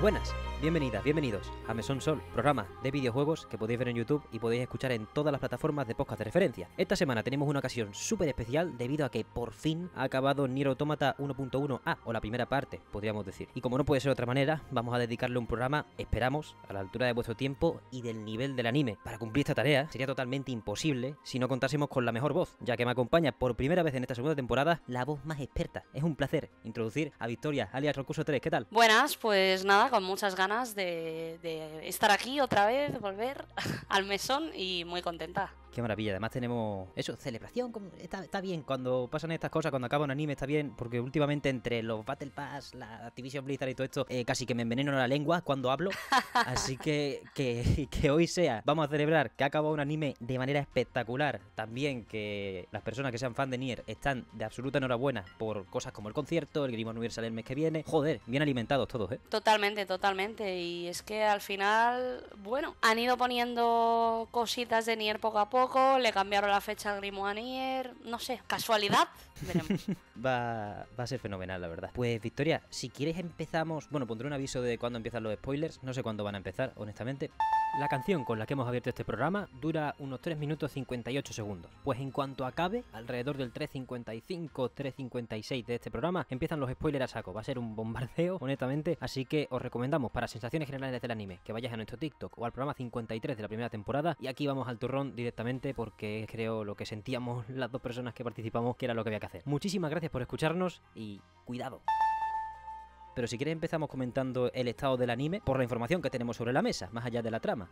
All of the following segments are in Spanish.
buenas. Bienvenidas, bienvenidos a Mesón Sol, programa de videojuegos que podéis ver en YouTube y podéis escuchar en todas las plataformas de podcast de referencia. Esta semana tenemos una ocasión súper especial debido a que por fin ha acabado Nier Automata 1.1A, o la primera parte, podríamos decir. Y como no puede ser de otra manera, vamos a dedicarle un programa, esperamos, a la altura de vuestro tiempo y del nivel del anime. Para cumplir esta tarea sería totalmente imposible si no contásemos con la mejor voz, ya que me acompaña por primera vez en esta segunda temporada la voz más experta. Es un placer introducir a Victoria, alias Rocuso 3, ¿qué tal? Buenas, pues nada, con muchas ganas de, de estar aquí otra vez, volver al mesón y muy contenta maravilla. Además tenemos eso, celebración. Está, bien cuando pasan estas cosas, cuando acaba un anime, está bien. Porque últimamente entre los Battle Pass, la Activision Blizzard y todo esto, eh, casi que me enveneno la lengua cuando hablo. Así que, que, hoy sea, vamos a celebrar que ha acabado un anime de manera espectacular. También que las personas que sean fan de Nier están de absoluta enhorabuena por cosas como el concierto, el Nier Universal el mes que viene. Joder, bien alimentados todos, ¿eh? Totalmente, totalmente. Y es que al final, bueno, han ido poniendo cositas de Nier poco a poco le cambiaron la fecha a Grimoanier, no sé, casualidad, veremos. va, va a ser fenomenal, la verdad. Pues Victoria, si quieres empezamos, bueno, pondré un aviso de cuándo empiezan los spoilers, no sé cuándo van a empezar, honestamente. La canción con la que hemos abierto este programa dura unos 3 minutos 58 segundos. Pues en cuanto acabe, alrededor del 3.55, 3.56 de este programa, empiezan los spoilers a saco. Va a ser un bombardeo, honestamente. Así que os recomendamos, para sensaciones generales del anime, que vayáis a nuestro TikTok o al programa 53 de la primera temporada. Y aquí vamos al turrón directamente porque creo lo que sentíamos las dos personas que participamos que era lo que había que hacer. Muchísimas gracias por escucharnos y cuidado. Pero si quieres empezamos comentando el estado del anime por la información que tenemos sobre la mesa, más allá de la trama.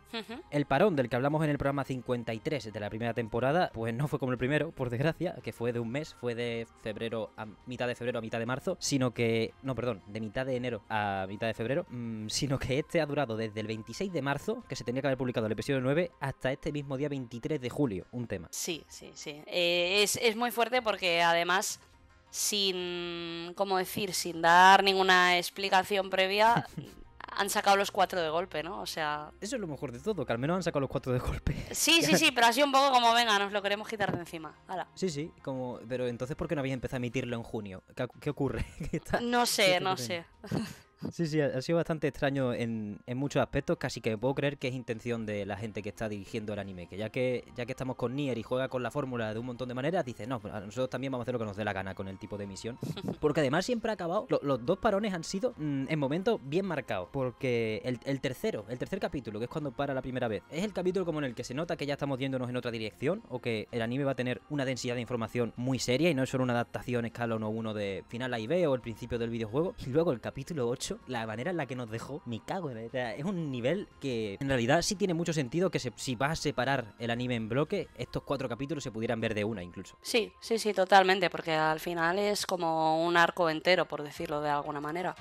El parón del que hablamos en el programa 53 de la primera temporada, pues no fue como el primero, por desgracia, que fue de un mes, fue de febrero a mitad de febrero a mitad de marzo, sino que, no, perdón, de mitad de enero a mitad de febrero, mm, sino que este ha durado desde el 26 de marzo, que se tenía que haber publicado el episodio 9, hasta este mismo día 23 de julio, un tema. Sí, sí, sí. Eh, es, es muy fuerte porque además sin, cómo decir, sin dar ninguna explicación previa, han sacado los cuatro de golpe, ¿no? O sea... Eso es lo mejor de todo, que al menos han sacado los cuatro de golpe. Sí, sí, sí, pero así un poco como, venga, nos lo queremos quitar de encima. Sí, sí, como... Pero entonces, ¿por qué no habéis empezado a emitirlo en junio? ¿Qué, ocurre? no sé, no sé. Sí, sí, ha sido bastante extraño en, muchos aspectos, casi que puedo creer que es intención de la gente que está dirigiendo el anime, que ya que, ya que estamos con Nier y juega con la fórmula de un montón de maneras, dice, no, nosotros también vamos a hacer lo que nos dé la gana con el tipo de misión, porque además siempre ha acabado, los dos parones han sido mm, en momentos bien marcados, porque el, tercero, el tercer capítulo, que es cuando para la primera vez, es el capítulo como en el que se nota que ya estamos yéndonos en otra dirección, o que el anime va a tener una densidad de información muy seria y no es solo una adaptación escala 1-1 de final A y B o el principio del videojuego, y luego el capítulo 8 la manera en la que nos dejó, mi cago Es un nivel que en realidad sí tiene mucho sentido que si vas a separar el anime en bloque, estos cuatro capítulos se pudieran ver de una incluso. Sí, sí, sí, totalmente, porque al final es como un arco entero, por decirlo de alguna manera.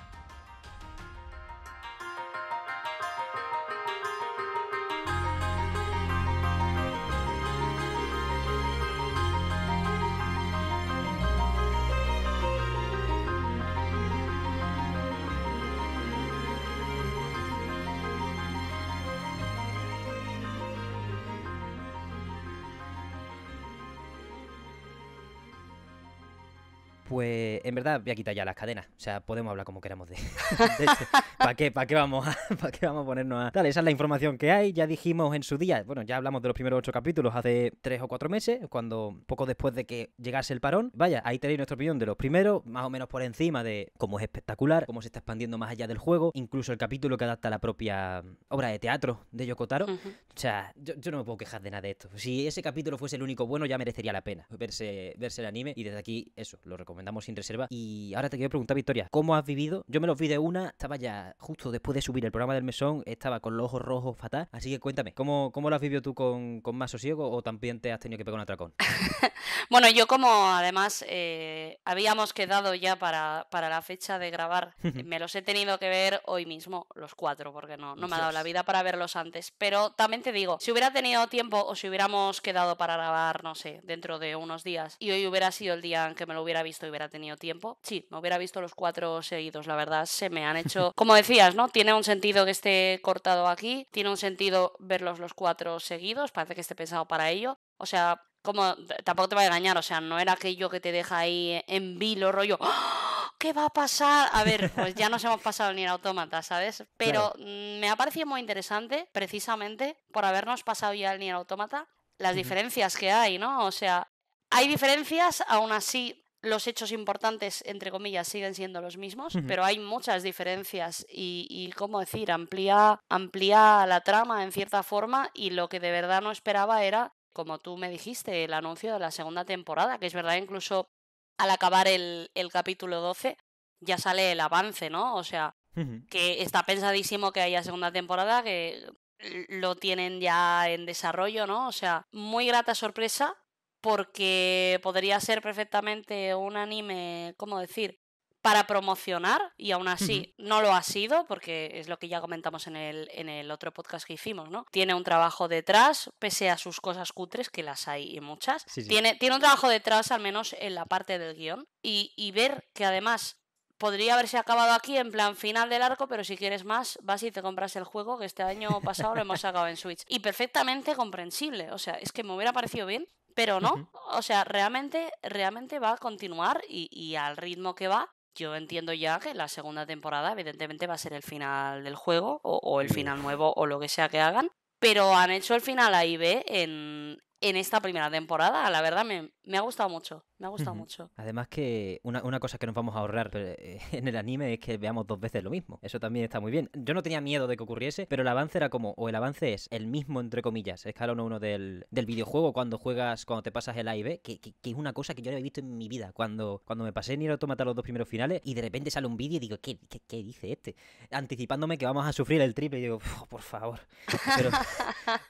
Pues en verdad voy a quitar ya las cadenas. O sea, podemos hablar como queramos de, esto. ¿Para qué, qué, vamos a, vamos a ponernos a...? Dale, esa es la información que hay. Ya dijimos en su día, bueno, ya hablamos de los primeros ocho capítulos hace tres o cuatro meses, cuando poco después de que llegase el parón. Vaya, ahí tenéis nuestra opinión de los primeros, más o menos por encima de cómo es espectacular, cómo se está expandiendo más allá del juego, incluso el capítulo que adapta la propia obra de teatro de Yokotaro. O sea, yo, no me puedo quejar de nada de esto. Si ese capítulo fuese el único bueno, ya merecería la pena verse, verse el anime y desde aquí eso, lo recomiendo recomendamos sin reserva. Y ahora te quiero preguntar, Victoria, ¿cómo has vivido? Yo me los vi de una, estaba ya justo después de subir el programa del mesón, estaba con los ojos rojos fatal. Así que cuéntame, ¿cómo, cómo lo has vivido tú con, con más sosiego o también te has tenido que pegar un atracón? bueno, yo como además eh, habíamos quedado ya para, la fecha de grabar, me los he tenido que ver hoy mismo, los cuatro, porque no, no me ha dado la vida para verlos antes. Pero también te digo, si hubiera tenido tiempo o si hubiéramos quedado para grabar, no sé, dentro de unos días y hoy hubiera sido el día en que me lo hubiera visto hubiera tenido tiempo, sí, me hubiera visto los cuatro seguidos, la verdad, se me han hecho, como decías, ¿no? Tiene un sentido que esté cortado aquí, tiene un sentido verlos los cuatro seguidos, parece que esté pensado para ello. O sea, como tampoco te va a engañar, o sea, no era aquello que te deja ahí en vilo, rollo. ¡Ah! ¿Qué va a pasar? A ver, pues ya nos hemos pasado ni en autómata, ¿sabes? Pero mm, me ha parecido muy interesante, precisamente, por habernos pasado ya el ni en autómata, las diferencias que hay, ¿no? O sea, hay diferencias, aún así los hechos importantes, entre comillas, siguen siendo los mismos, pero hay muchas diferencias y, y ¿cómo decir?, amplía, amplía la trama en cierta forma y lo que de verdad no esperaba era, como tú me dijiste, el anuncio de la segunda temporada, que es verdad, incluso al acabar el, capítulo 12 ya sale el avance, ¿no? O sea, que está pensadísimo que haya segunda temporada, que lo tienen ya en desarrollo, ¿no? O sea, muy grata sorpresa porque podría ser perfectamente un anime, ¿cómo decir? Para promocionar y aún así no lo ha sido porque es lo que ya comentamos en el, en el otro podcast que hicimos, ¿no? Tiene un trabajo detrás, pese a sus cosas cutres, que las hay y muchas. Tiene, tiene un trabajo detrás, al menos en la parte del guión. Y, y ver que además podría haberse acabado aquí en plan final del arco, pero si quieres más, vas y te compras el juego que este año pasado lo hemos sacado en Switch. Y perfectamente comprensible. O sea, es que me hubiera parecido bien pero no, o sea, realmente, realmente va a continuar y, al ritmo que va, yo entiendo ya que la segunda temporada evidentemente va a ser el final del juego o, o el final nuevo o lo que sea que hagan, pero han hecho el final A y B en, en esta primera temporada. La verdad me, ha gustado mucho, me ha gustado mucho. Además que una, cosa que nos vamos a ahorrar eh, en el anime es que veamos dos veces lo mismo. Eso también está muy bien. Yo no tenía miedo de que ocurriese, pero el avance era como, o el avance es el mismo entre comillas, escalón uno del, del videojuego cuando juegas, cuando te pasas el A y B, que, es una cosa que yo no había visto en mi vida. Cuando, cuando me pasé en el matar los dos primeros finales y de repente sale un vídeo y digo, ¿qué, dice este? Anticipándome que vamos a sufrir el triple y digo, por favor. Pero,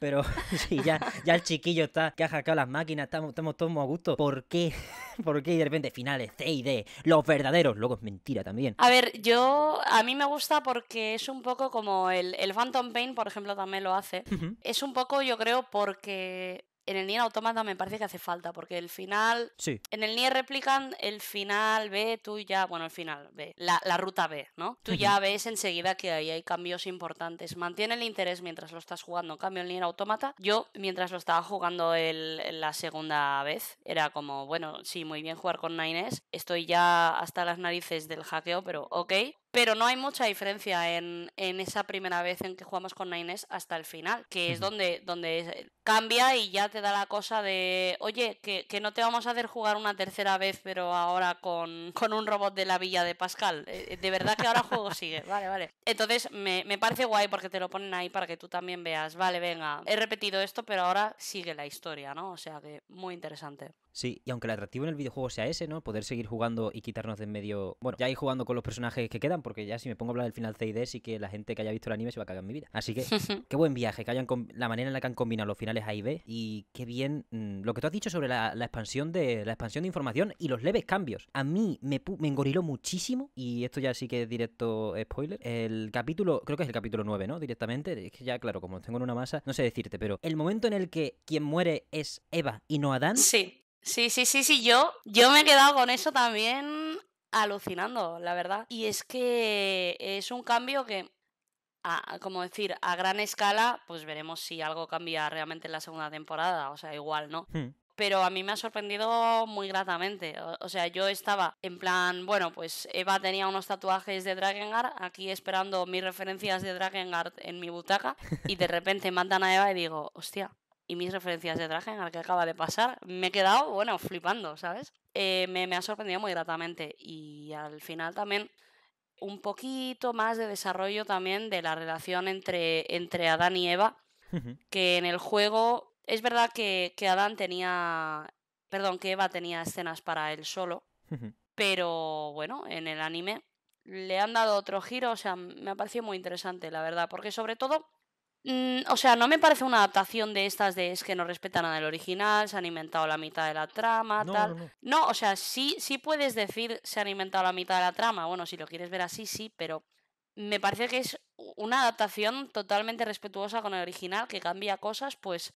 pero sí, ya, ya el chiquillo está que ha hackeado las máquinas, estamos, todos muy a gusto. ¿Por qué? ¿Por qué? de repente finales, C y D, los verdaderos. Luego es mentira también. A ver, yo, a mí me gusta porque es un poco como el, Phantom Pain, por ejemplo, también lo hace. Es un poco, yo creo, porque en el Nier Automata me parece que hace falta, porque el final. Sí. En el Nier replican el final B, tú ya. Bueno, el final B, la, ruta B, ¿no? Tú ya ves enseguida que ahí hay cambios importantes. Mantiene el interés mientras lo estás jugando. cambio, el Nier Automata, yo mientras lo estaba jugando la segunda vez, era como, bueno, sí, muy bien jugar con Nines, estoy ya hasta las narices del hackeo, pero ok, pero no hay mucha diferencia en, esa primera vez en que jugamos con Nainés hasta el final, que es donde, donde eh, cambia y ya te da la cosa de, oye, que, no te vamos a hacer jugar una tercera vez, pero ahora con, un robot de la villa de Pascal. Eh, de verdad que ahora el juego sigue, vale, vale. Entonces me, me parece guay porque te lo ponen ahí para que tú también veas, vale, venga, he repetido esto, pero ahora sigue la historia, ¿no? O sea que muy interesante. Sí, y aunque el atractivo en el videojuego sea ese, ¿no? Poder seguir jugando y quitarnos de en medio. Bueno, ya ir jugando con los personajes que quedan, porque ya si me pongo a hablar del final D, sí que la gente que haya visto el anime se va a cagar en mi vida. Así que, qué buen viaje, que hayan la manera en la que han combinado los finales A y B. Y qué bien mm, lo que tú has dicho sobre la, expansión de la expansión de información y los leves cambios. A mí me, engoriló muchísimo, y esto ya sí que es directo spoiler. El capítulo, creo que es el capítulo 9, ¿no? Directamente. Es que ya, claro, como tengo en una masa, no sé decirte, pero el momento en el que quien muere es Eva y no Adán. Sí. Sí, sí, sí, sí, yo, yo me he quedado con eso también alucinando, la verdad. Y es que es un cambio que, como decir, a gran escala, pues veremos si algo cambia realmente en la segunda temporada, o sea, igual, ¿no? Hmm. pero a mí me ha sorprendido muy gratamente. O, sea, yo estaba en plan, bueno, pues Eva tenía unos tatuajes de Drakengard, aquí esperando mis referencias de Drakengard en mi butaca, y de repente mandan a Eva y digo, hostia, y mis referencias de traje en el que acaba de pasar, me he quedado, bueno, flipando, ¿sabes? Eh, me, ha sorprendido muy gratamente y al final también un poquito más de desarrollo también de la relación entre, entre Adán y Eva, que en el juego es verdad que, Adán tenía, perdón, que Eva tenía escenas para él solo, pero bueno, en el anime le han dado otro giro, o sea, me ha parecido muy interesante, la verdad, porque sobre todo Mm, o sea, no me parece una adaptación de estas de es que no respeta nada del original, se han inventado la mitad de la trama, tal. No, o sea, sí, sí puedes decir se han inventado la mitad de la trama. Bueno, si lo quieres ver así, sí, pero me parece que es una adaptación totalmente respetuosa con el original, que cambia cosas, pues,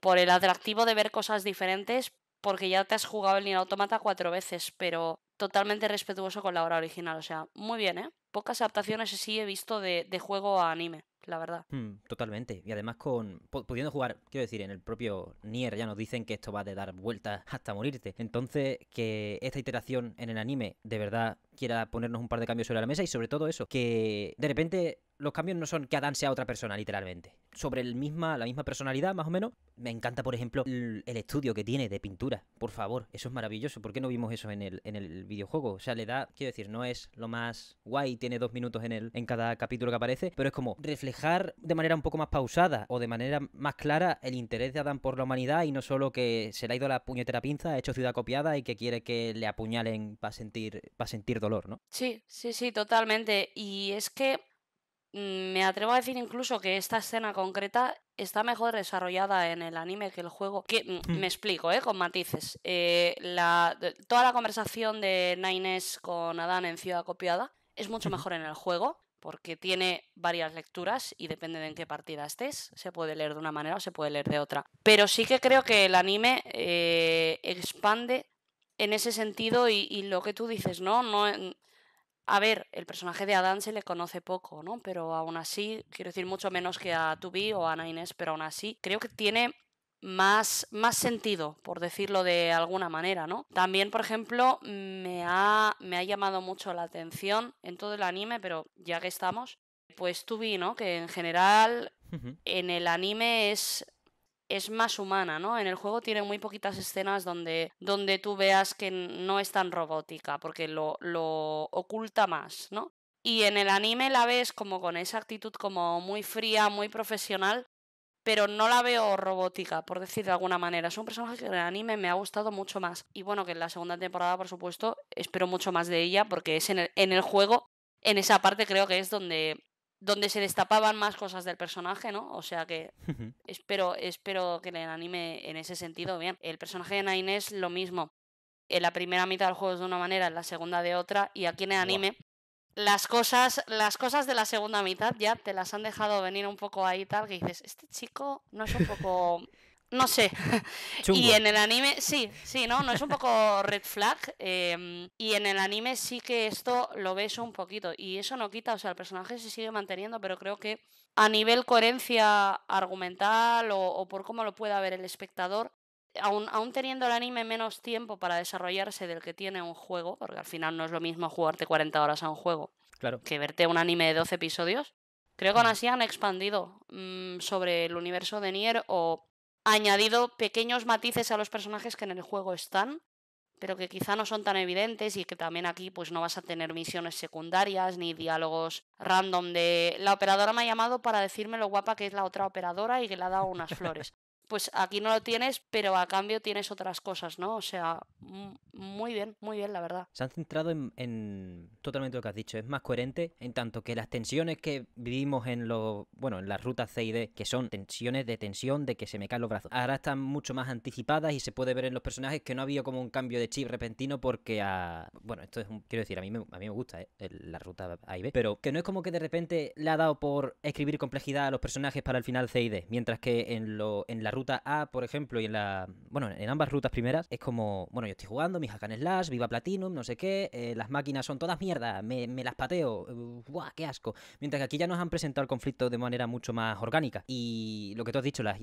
por el atractivo de ver cosas diferentes, porque ya te has jugado el Nier Automata cuatro veces, pero totalmente respetuoso con la obra original. O sea, muy bien, ¿eh? Pocas adaptaciones sí he visto de, de juego a anime la verdad. Mm, totalmente. Y además con pudiendo jugar, quiero decir, en el propio Nier ya nos dicen que esto va de dar vueltas hasta morirte. Entonces, que esta iteración en el anime de verdad quiera ponernos un par de cambios sobre la mesa y sobre todo eso, que de repente los cambios no son que Adán sea otra persona, literalmente. Sobre el misma, la misma personalidad, más o menos. Me encanta, por ejemplo, el, estudio que tiene de pintura. Por favor, eso es maravilloso. ¿Por qué no vimos eso en el, en el videojuego? O sea, le da, quiero decir, no es lo más guay, tiene dos minutos en, el, en cada capítulo que aparece, pero es como reflejar de manera un poco más pausada o de manera más clara el interés de Adán por la humanidad y no solo que se le ha ido la puñetera pinza, ha hecho ciudad copiada y que quiere que le apuñalen para sentir, para sentir dolor Sí, sí, sí, totalmente. Y es que mm, me atrevo a decir incluso que esta escena concreta está mejor desarrollada en el anime que el juego. Que, mm, mm. Me explico, ¿eh? Con matices. Eh, toda la conversación de Naines con Adán en Ciudad Copiada es mucho mejor en el juego porque tiene varias lecturas y depende de en qué partida estés, se puede leer de una manera o se puede leer de otra. Pero sí que creo que el anime eh, expande en ese sentido y, lo que tú dices, ¿no? no a ver, el personaje de Adán se le conoce poco, ¿no? Pero aún así, quiero decir mucho menos que a Tubi o a Ana Inés, pero aún así creo que tiene más, más sentido, por decirlo de alguna manera, ¿no? También, por ejemplo, me ha, me ha llamado mucho la atención en todo el anime, pero ya que estamos, pues Tubi, ¿no? Que en general en el anime es es más humana, ¿no? En el juego tiene muy poquitas escenas donde, donde tú veas que no es tan robótica, porque lo, lo oculta más, ¿no? Y en el anime la ves como con esa actitud como muy fría, muy profesional, pero no la veo robótica, por decir de alguna manera. Es un personaje que en el anime me ha gustado mucho más. Y bueno, que en la segunda temporada, por supuesto, espero mucho más de ella, porque es en en el juego, en esa parte creo que es donde donde se destapaban más cosas del personaje, ¿no? O sea que espero, espero que le anime en ese sentido bien. El personaje de Nain es lo mismo. En la primera mitad del juego es de una manera, en la segunda de otra, y aquí en el anime. Las cosas, las cosas de la segunda mitad ya te las han dejado venir un poco ahí tal, que dices, este chico no es un poco no sé. Y en el anime, sí, sí, ¿no? No es un poco red flag. Em, y en el anime sí que esto lo ves un poquito. Y eso no quita, o sea, el personaje se sigue manteniendo, pero creo que a nivel coherencia argumental o, por cómo lo pueda ver el espectador, Aún, teniendo el anime menos tiempo para desarrollarse del que tiene un juego, porque al final no es lo mismo jugarte 40 horas a un juego claro. que verte un anime de 12 episodios, creo que aún así han expandido mm, sobre el universo de Nier o añadido pequeños matices a los personajes que en el juego están, pero que quizá no son tan evidentes y que también aquí pues no vas a tener misiones secundarias ni diálogos random de la operadora me ha llamado para decirme lo guapa que es la otra operadora y que le ha dado unas flores pues aquí no lo tienes, pero a cambio tienes otras cosas, ¿no? O sea, muy bien, muy bien, la verdad. Se han centrado en, totalmente lo que has dicho, es más coherente en tanto que las tensiones que vivimos en los, bueno, en las rutas C y D, que son tensiones de tensión, de que se me caen los brazos, ahora están mucho más anticipadas y se puede ver en los personajes que no ha habido como un cambio de chip repentino porque a, bueno, esto es un, quiero decir, a mí me, a mí me gusta ¿eh? la ruta A y B, pero que no es como que de repente le ha dado por escribir complejidad a los personajes para el final C y D, mientras que en, lo, en la ruta ruta A, por ejemplo, y en la. Bueno, en ambas rutas primeras, es como, bueno, yo estoy jugando, mis Hakan Slash, Viva Platinum, no sé qué, eh, las máquinas son todas mierda, me, las pateo, uh, ¡guau! ¡Qué asco! Mientras que aquí ya nos han presentado el conflicto de manera mucho más orgánica. Y lo que tú has dicho, las,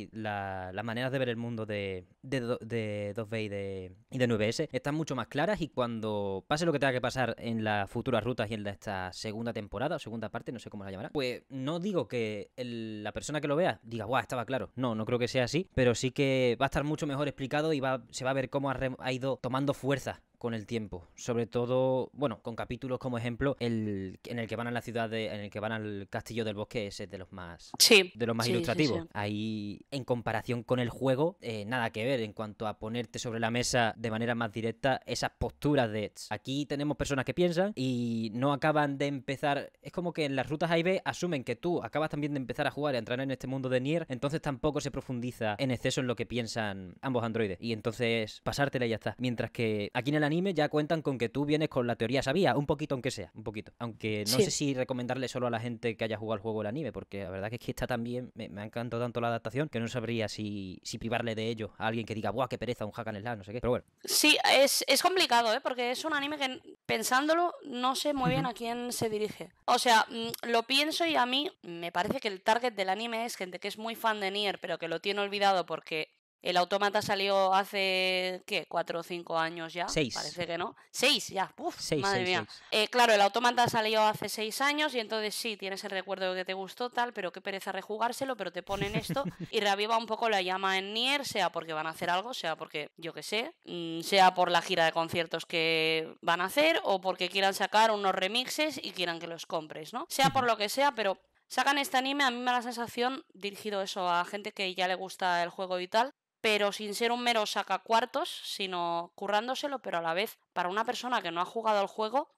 maneras de ver el mundo de, 2B y de, 9S están mucho más claras. Y cuando pase lo que tenga que pasar en las futuras rutas y en esta segunda temporada o segunda parte, no sé cómo la llamará, pues no digo que la persona que lo vea diga, ¡guau! Estaba claro. No, no creo que sea así pero sí que va a estar mucho mejor explicado y se va a ver cómo ha, ido tomando fuerza con el tiempo. Sobre todo, bueno, con capítulos como ejemplo, el en el que van a la ciudad en el que van al castillo del bosque, ese es de los más sí, de los más ilustrativos. Ahí, en comparación con el juego, eh, nada que ver en cuanto a ponerte sobre la mesa de manera más directa esas posturas de aquí tenemos personas que piensan y no acaban de empezar. Es como que en las rutas A y B asumen que tú acabas también de empezar a jugar y a entrar en este mundo de Nier, entonces tampoco se profundiza en exceso en lo que piensan ambos androides. Y entonces pasártela y ya está. Mientras que aquí en el anime ya cuentan con que tú vienes con la teoría sabía, un poquito aunque sea, un poquito. Aunque no sé si recomendarle solo a la gente que haya jugado el juego el anime, porque la verdad que es que está también me, me ha encantado tanto la adaptación que no sabría si, privarle de ello a alguien que diga, ¡buah, qué pereza un hack el lado no sé qué. Pero bueno. Sí, es, es complicado, ¿eh? porque es un anime que pensándolo no sé muy bien a quién se dirige. O sea, mm, lo pienso y a mí me parece que el target del anime es gente que es muy fan de Nier, pero que lo tiene olvidado porque el autómata salió hace, ¿qué? ¿Cuatro o cinco años ya? Seis. Parece que no. Seis ya. Uf, madre mía. Eh, claro, el autómata salió hace seis años y entonces sí, tienes el recuerdo de que te gustó tal, pero qué pereza rejugárselo, pero te ponen esto y reaviva un poco la llama en Nier, sea porque van a hacer algo, sea porque, yo qué sé, mm, sea por la gira de conciertos que van a hacer o porque quieran sacar unos remixes y quieran que los compres, ¿no? Sea por lo que sea, pero Sacan este anime, a mí me da la sensación, dirigido eso a gente que ya le gusta el juego y tal, pero sin ser un mero saca cuartos, sino currándoselo, pero a la vez, para una persona que no ha jugado al juego,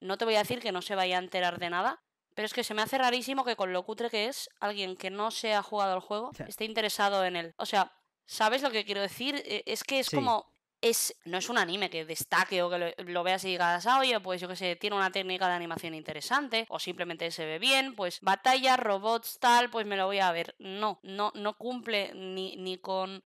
no te voy a decir que no se vaya a enterar de nada, pero es que se me hace rarísimo que con lo cutre que es, alguien que no se ha jugado al juego esté interesado en él. O sea, ¿sabes lo que quiero decir? E, es que es como es, no es un anime que destaque o que lo, vea veas y digas, ah, pues yo que sé, tiene una técnica de animación interesante, o simplemente se ve bien, pues batalla, robots, tal, pues me lo voy a ver. No, no, no cumple ni, ni con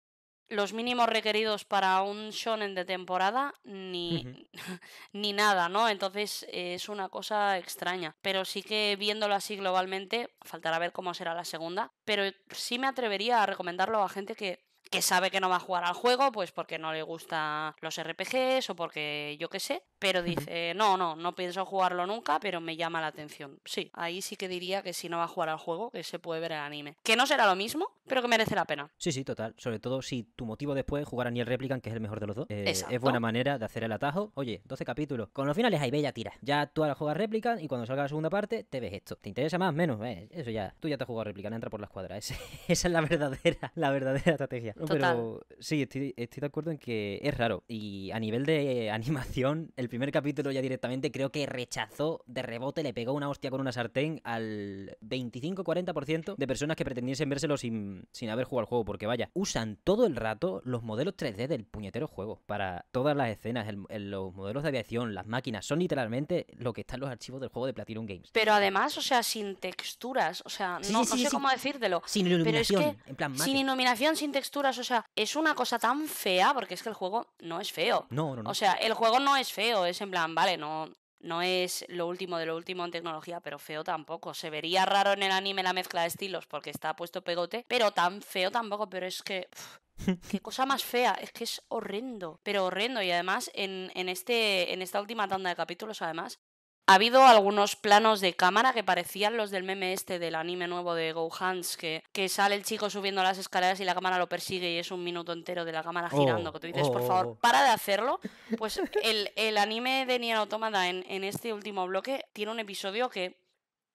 los mínimos requeridos para un shonen de temporada ni, ni nada, ¿no? Entonces eh, es una cosa extraña. Pero sí que viéndolo así globalmente, faltará ver cómo será la segunda. Pero sí me atrevería a recomendarlo a gente que que sabe que no va a jugar al juego, pues porque no le gustan los RPGs o porque yo qué sé, pero dice, no, no, no pienso jugarlo nunca, pero me llama la atención. Sí, ahí sí que diría que si no va a jugar al juego, que se puede ver el anime. Que no será lo mismo, pero que merece la pena. Sí, sí, total. Sobre todo si tu motivo después es jugar a Nier Replicant, que es el mejor de los dos, eh, es buena manera de hacer el atajo. Oye, 12 capítulos. Con los finales hay bella tira Ya tú ahora juegas Replicant y cuando salga la segunda parte te ves esto. ¿Te interesa más? Menos. eso ya. Tú ya te has jugado Replicant, entra por las cuadras esa es la verdadera, la verdadera estrategia total sí, estoy, de acuerdo en que es raro. Y a nivel de animación, el primer capítulo ya directamente creo que rechazó de rebote, le pegó una hostia con una sartén al 25-40% de personas que pretendiesen vérselo sin, haber jugado al juego. Porque vaya, usan todo el rato los modelos 3D del puñetero juego para todas las escenas, los modelos de aviación, las máquinas, son literalmente lo que están los archivos del juego de Platinum Games. Pero además, o sea, sin texturas, o sea, no, sé cómo decírtelo. Sin iluminación, Sin iluminación, sin texturas o sea, es una cosa tan fea, porque es que el juego no es feo. No, O sea, el juego no es feo, es en plan, vale, no, no es lo último de lo último en tecnología, pero feo tampoco. Se vería raro en el anime la mezcla de estilos porque está puesto pegote, pero tan feo tampoco, pero es que... qué cosa más fea, es que es horrendo, pero horrendo. Y además, en, este, en esta última tanda de capítulos, además, ha habido algunos planos de cámara que parecían los del meme este del anime nuevo de Gohans, que, que sale el chico subiendo las escaleras y la cámara lo persigue y es un minuto entero de la cámara oh, girando, que tú dices, por favor, oh, oh, para de hacerlo. Pues el, anime de Nier Automata en, en este último bloque tiene un episodio que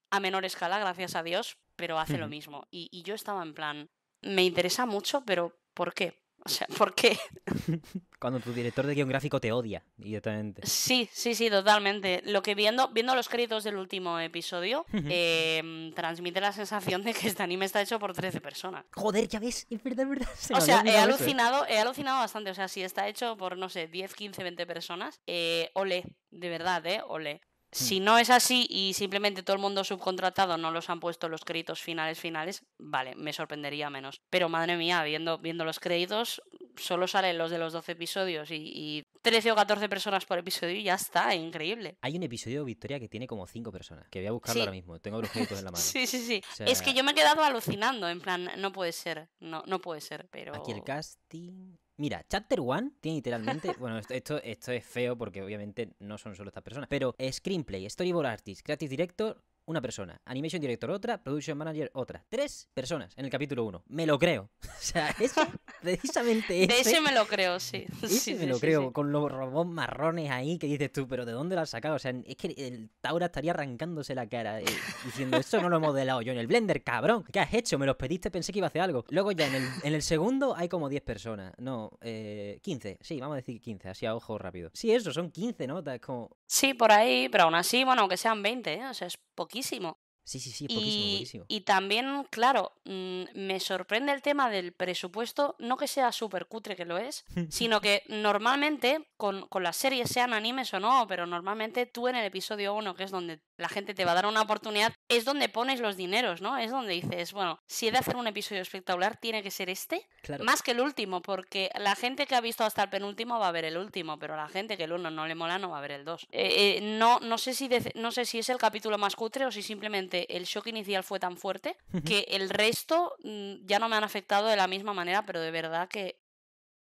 a menor escala, gracias a Dios, pero hace lo mismo. Y, y yo estaba en plan, me interesa mucho, pero ¿por qué? O sea, ¿por qué? Cuando tu director de guión gráfico te odia directamente. Sí, sí, sí, totalmente. Lo que viendo, viendo los créditos del último episodio, em, transmite la sensación de que este anime está hecho por 13 personas. Joder, ya ves, es verdad, o sea, he alucinado, he alucinado bastante. O sea, si está hecho por, no sé, 10, 15, 20 personas, eh, ole, de verdad, eh, ole. Mm. Si no es así y simplemente todo el mundo subcontratado no los han puesto los créditos finales finales, vale, me sorprendería menos. Pero madre mía, viendo, viendo los créditos, solo salen los de los 12 episodios y, 13 o 14 personas por episodio y ya está, increíble. Hay un episodio de Victoria que tiene como 5 personas, que voy a buscarlo ahora mismo, tengo los créditos en la mano. sí, sí, sí. Es que yo me he quedado alucinando, en plan, no puede ser, no, no puede ser, pero... Aquí el casting Mira, Chapter One tiene literalmente. bueno, esto, esto, es feo porque obviamente no son solo estas personas. Pero Screenplay, Storyboard Artist, Creative Director, una persona. Animation Director, otra. Production Manager, otra. Tres personas en el capítulo 1. Me lo creo. o sea, eso precisamente ese. De ese me lo creo, sí. sí, me lo creo, con los robots marrones ahí que dices tú, pero ¿de dónde lo has sacado? O sea, es que el Taura estaría arrancándose la cara eh, diciendo, esto no lo he modelado yo en el Blender, cabrón. ¿Qué has hecho? Me los pediste, pensé que iba a hacer algo. Luego ya en el, segundo hay como 10 personas. No, eh, 15. Sí, vamos a decir 15, así a ojo rápido. Sí, eso, son 15 notas, como... Sí, por ahí, pero aún así, bueno, aunque sean 20, ¿eh? o sea, es poquísimo. Sí, sí, sí, y, y también, claro, mm, me sorprende el tema del presupuesto, no que sea súper cutre que lo es, sino que normalmente, con, con, las series, sean animes o no, pero normalmente tú en el episodio 1, que es donde la gente te va a dar una oportunidad, es donde pones los dineros, ¿no? Es donde dices, bueno, si he de hacer un episodio espectacular, tiene que ser este. Más que el último, porque la gente que ha visto hasta el penúltimo va a ver el último, pero la gente que el uno no le mola no va a ver el dos. Eh, eh, no, no, sé si no sé si es el capítulo más cutre o si simplemente el shock inicial fue tan fuerte que el resto mm, ya no me han afectado de la misma manera, pero de verdad que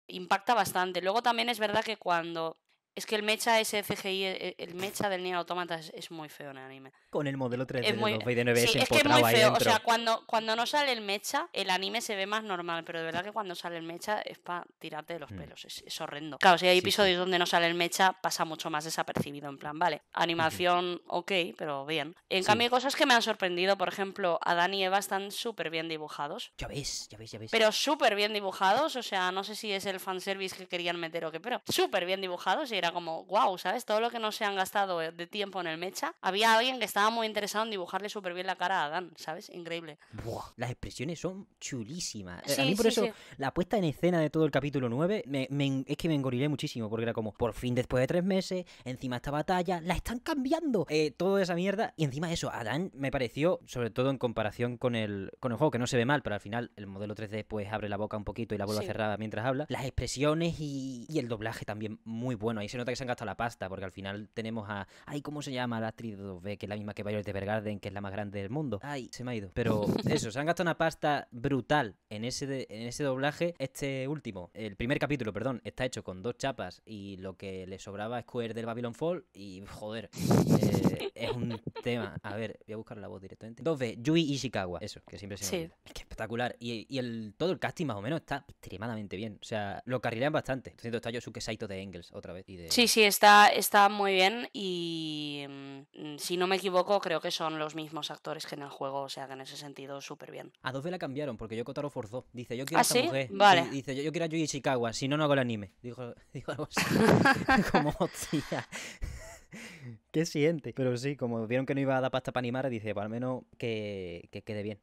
impacta bastante. Luego también es verdad que cuando es que el mecha SFGI, el, e, el mecha del Nier Automata es, muy feo en el anime. Con el modelo 3D es muy... de sí, es que es muy feo. O sea, cuando, cuando no sale el mecha, el anime se ve más normal, pero de verdad que cuando sale el mecha es para tirarte de los mm. pelos. Es, horrendo. Claro, si hay episodios donde no sale el mecha, pasa mucho más desapercibido. En plan, vale, animación ok, pero bien. En cambio, hay cosas que me han sorprendido. Por ejemplo, Adán y Eva están súper bien dibujados. Ya veis, ya veis, ya veis. Pero súper bien dibujados. O sea, no sé si es el fanservice que querían meter o qué, pero súper bien dibujados. Y era como, wow, ¿sabes? Todo lo que no se han gastado eh, de tiempo en el mecha, había alguien que estaba muy interesado en dibujarle súper bien la cara a Adán, ¿sabes? Increíble. Buah, las expresiones son chulísimas. Eh, a mí por eso la puesta en escena de todo el capítulo 9 es que me engorilé muchísimo porque era como, por fin después de tres meses, encima esta batalla, la están cambiando, eh, Todo toda esa mierda y encima eso, Adán me pareció, sobre todo en comparación con el, con el juego, que no se ve mal, pero al final el modelo 3D pues abre la boca un poquito y la bola cerrada mientras habla, las expresiones y, el doblaje también muy bueno se nota que se han gastado la pasta, porque al final tenemos a. Ay, ¿cómo se llama la actriz 2B? Que es la misma que Violet Bergarden, que es la más grande del mundo. Ay, se me ha ido. Pero eso, se han gastado una pasta brutal en ese, en ese doblaje. Este último, el primer capítulo, perdón, está hecho con dos chapas y lo que le sobraba es Square del Babylon Fall. Y joder, eh, es un tema. A ver, voy a buscar la voz directamente. 2B, Yui Ishikawa, eso, que siempre se me Es espectacular. Y, el, todo el casting, más o menos, está extremadamente bien. O sea, lo carrilean bastante. Entonces, está que Saito de Engels, otra vez. Y Sí, sí, está, está muy bien y mm, si no me equivoco creo que son los mismos actores que en el juego, o sea en ese sentido súper bien. A dónde la cambiaron porque yo Kotaro forzó. Dice, yo quiero ¿Ah, a dice, yo, quiero a Yuji Ishikawa, si no, no hago el anime. Dijo, algo Como ¿Qué siente? Pero sí, como vieron que no iba a dar pasta para animar, dice, pues al menos que, que quede bien.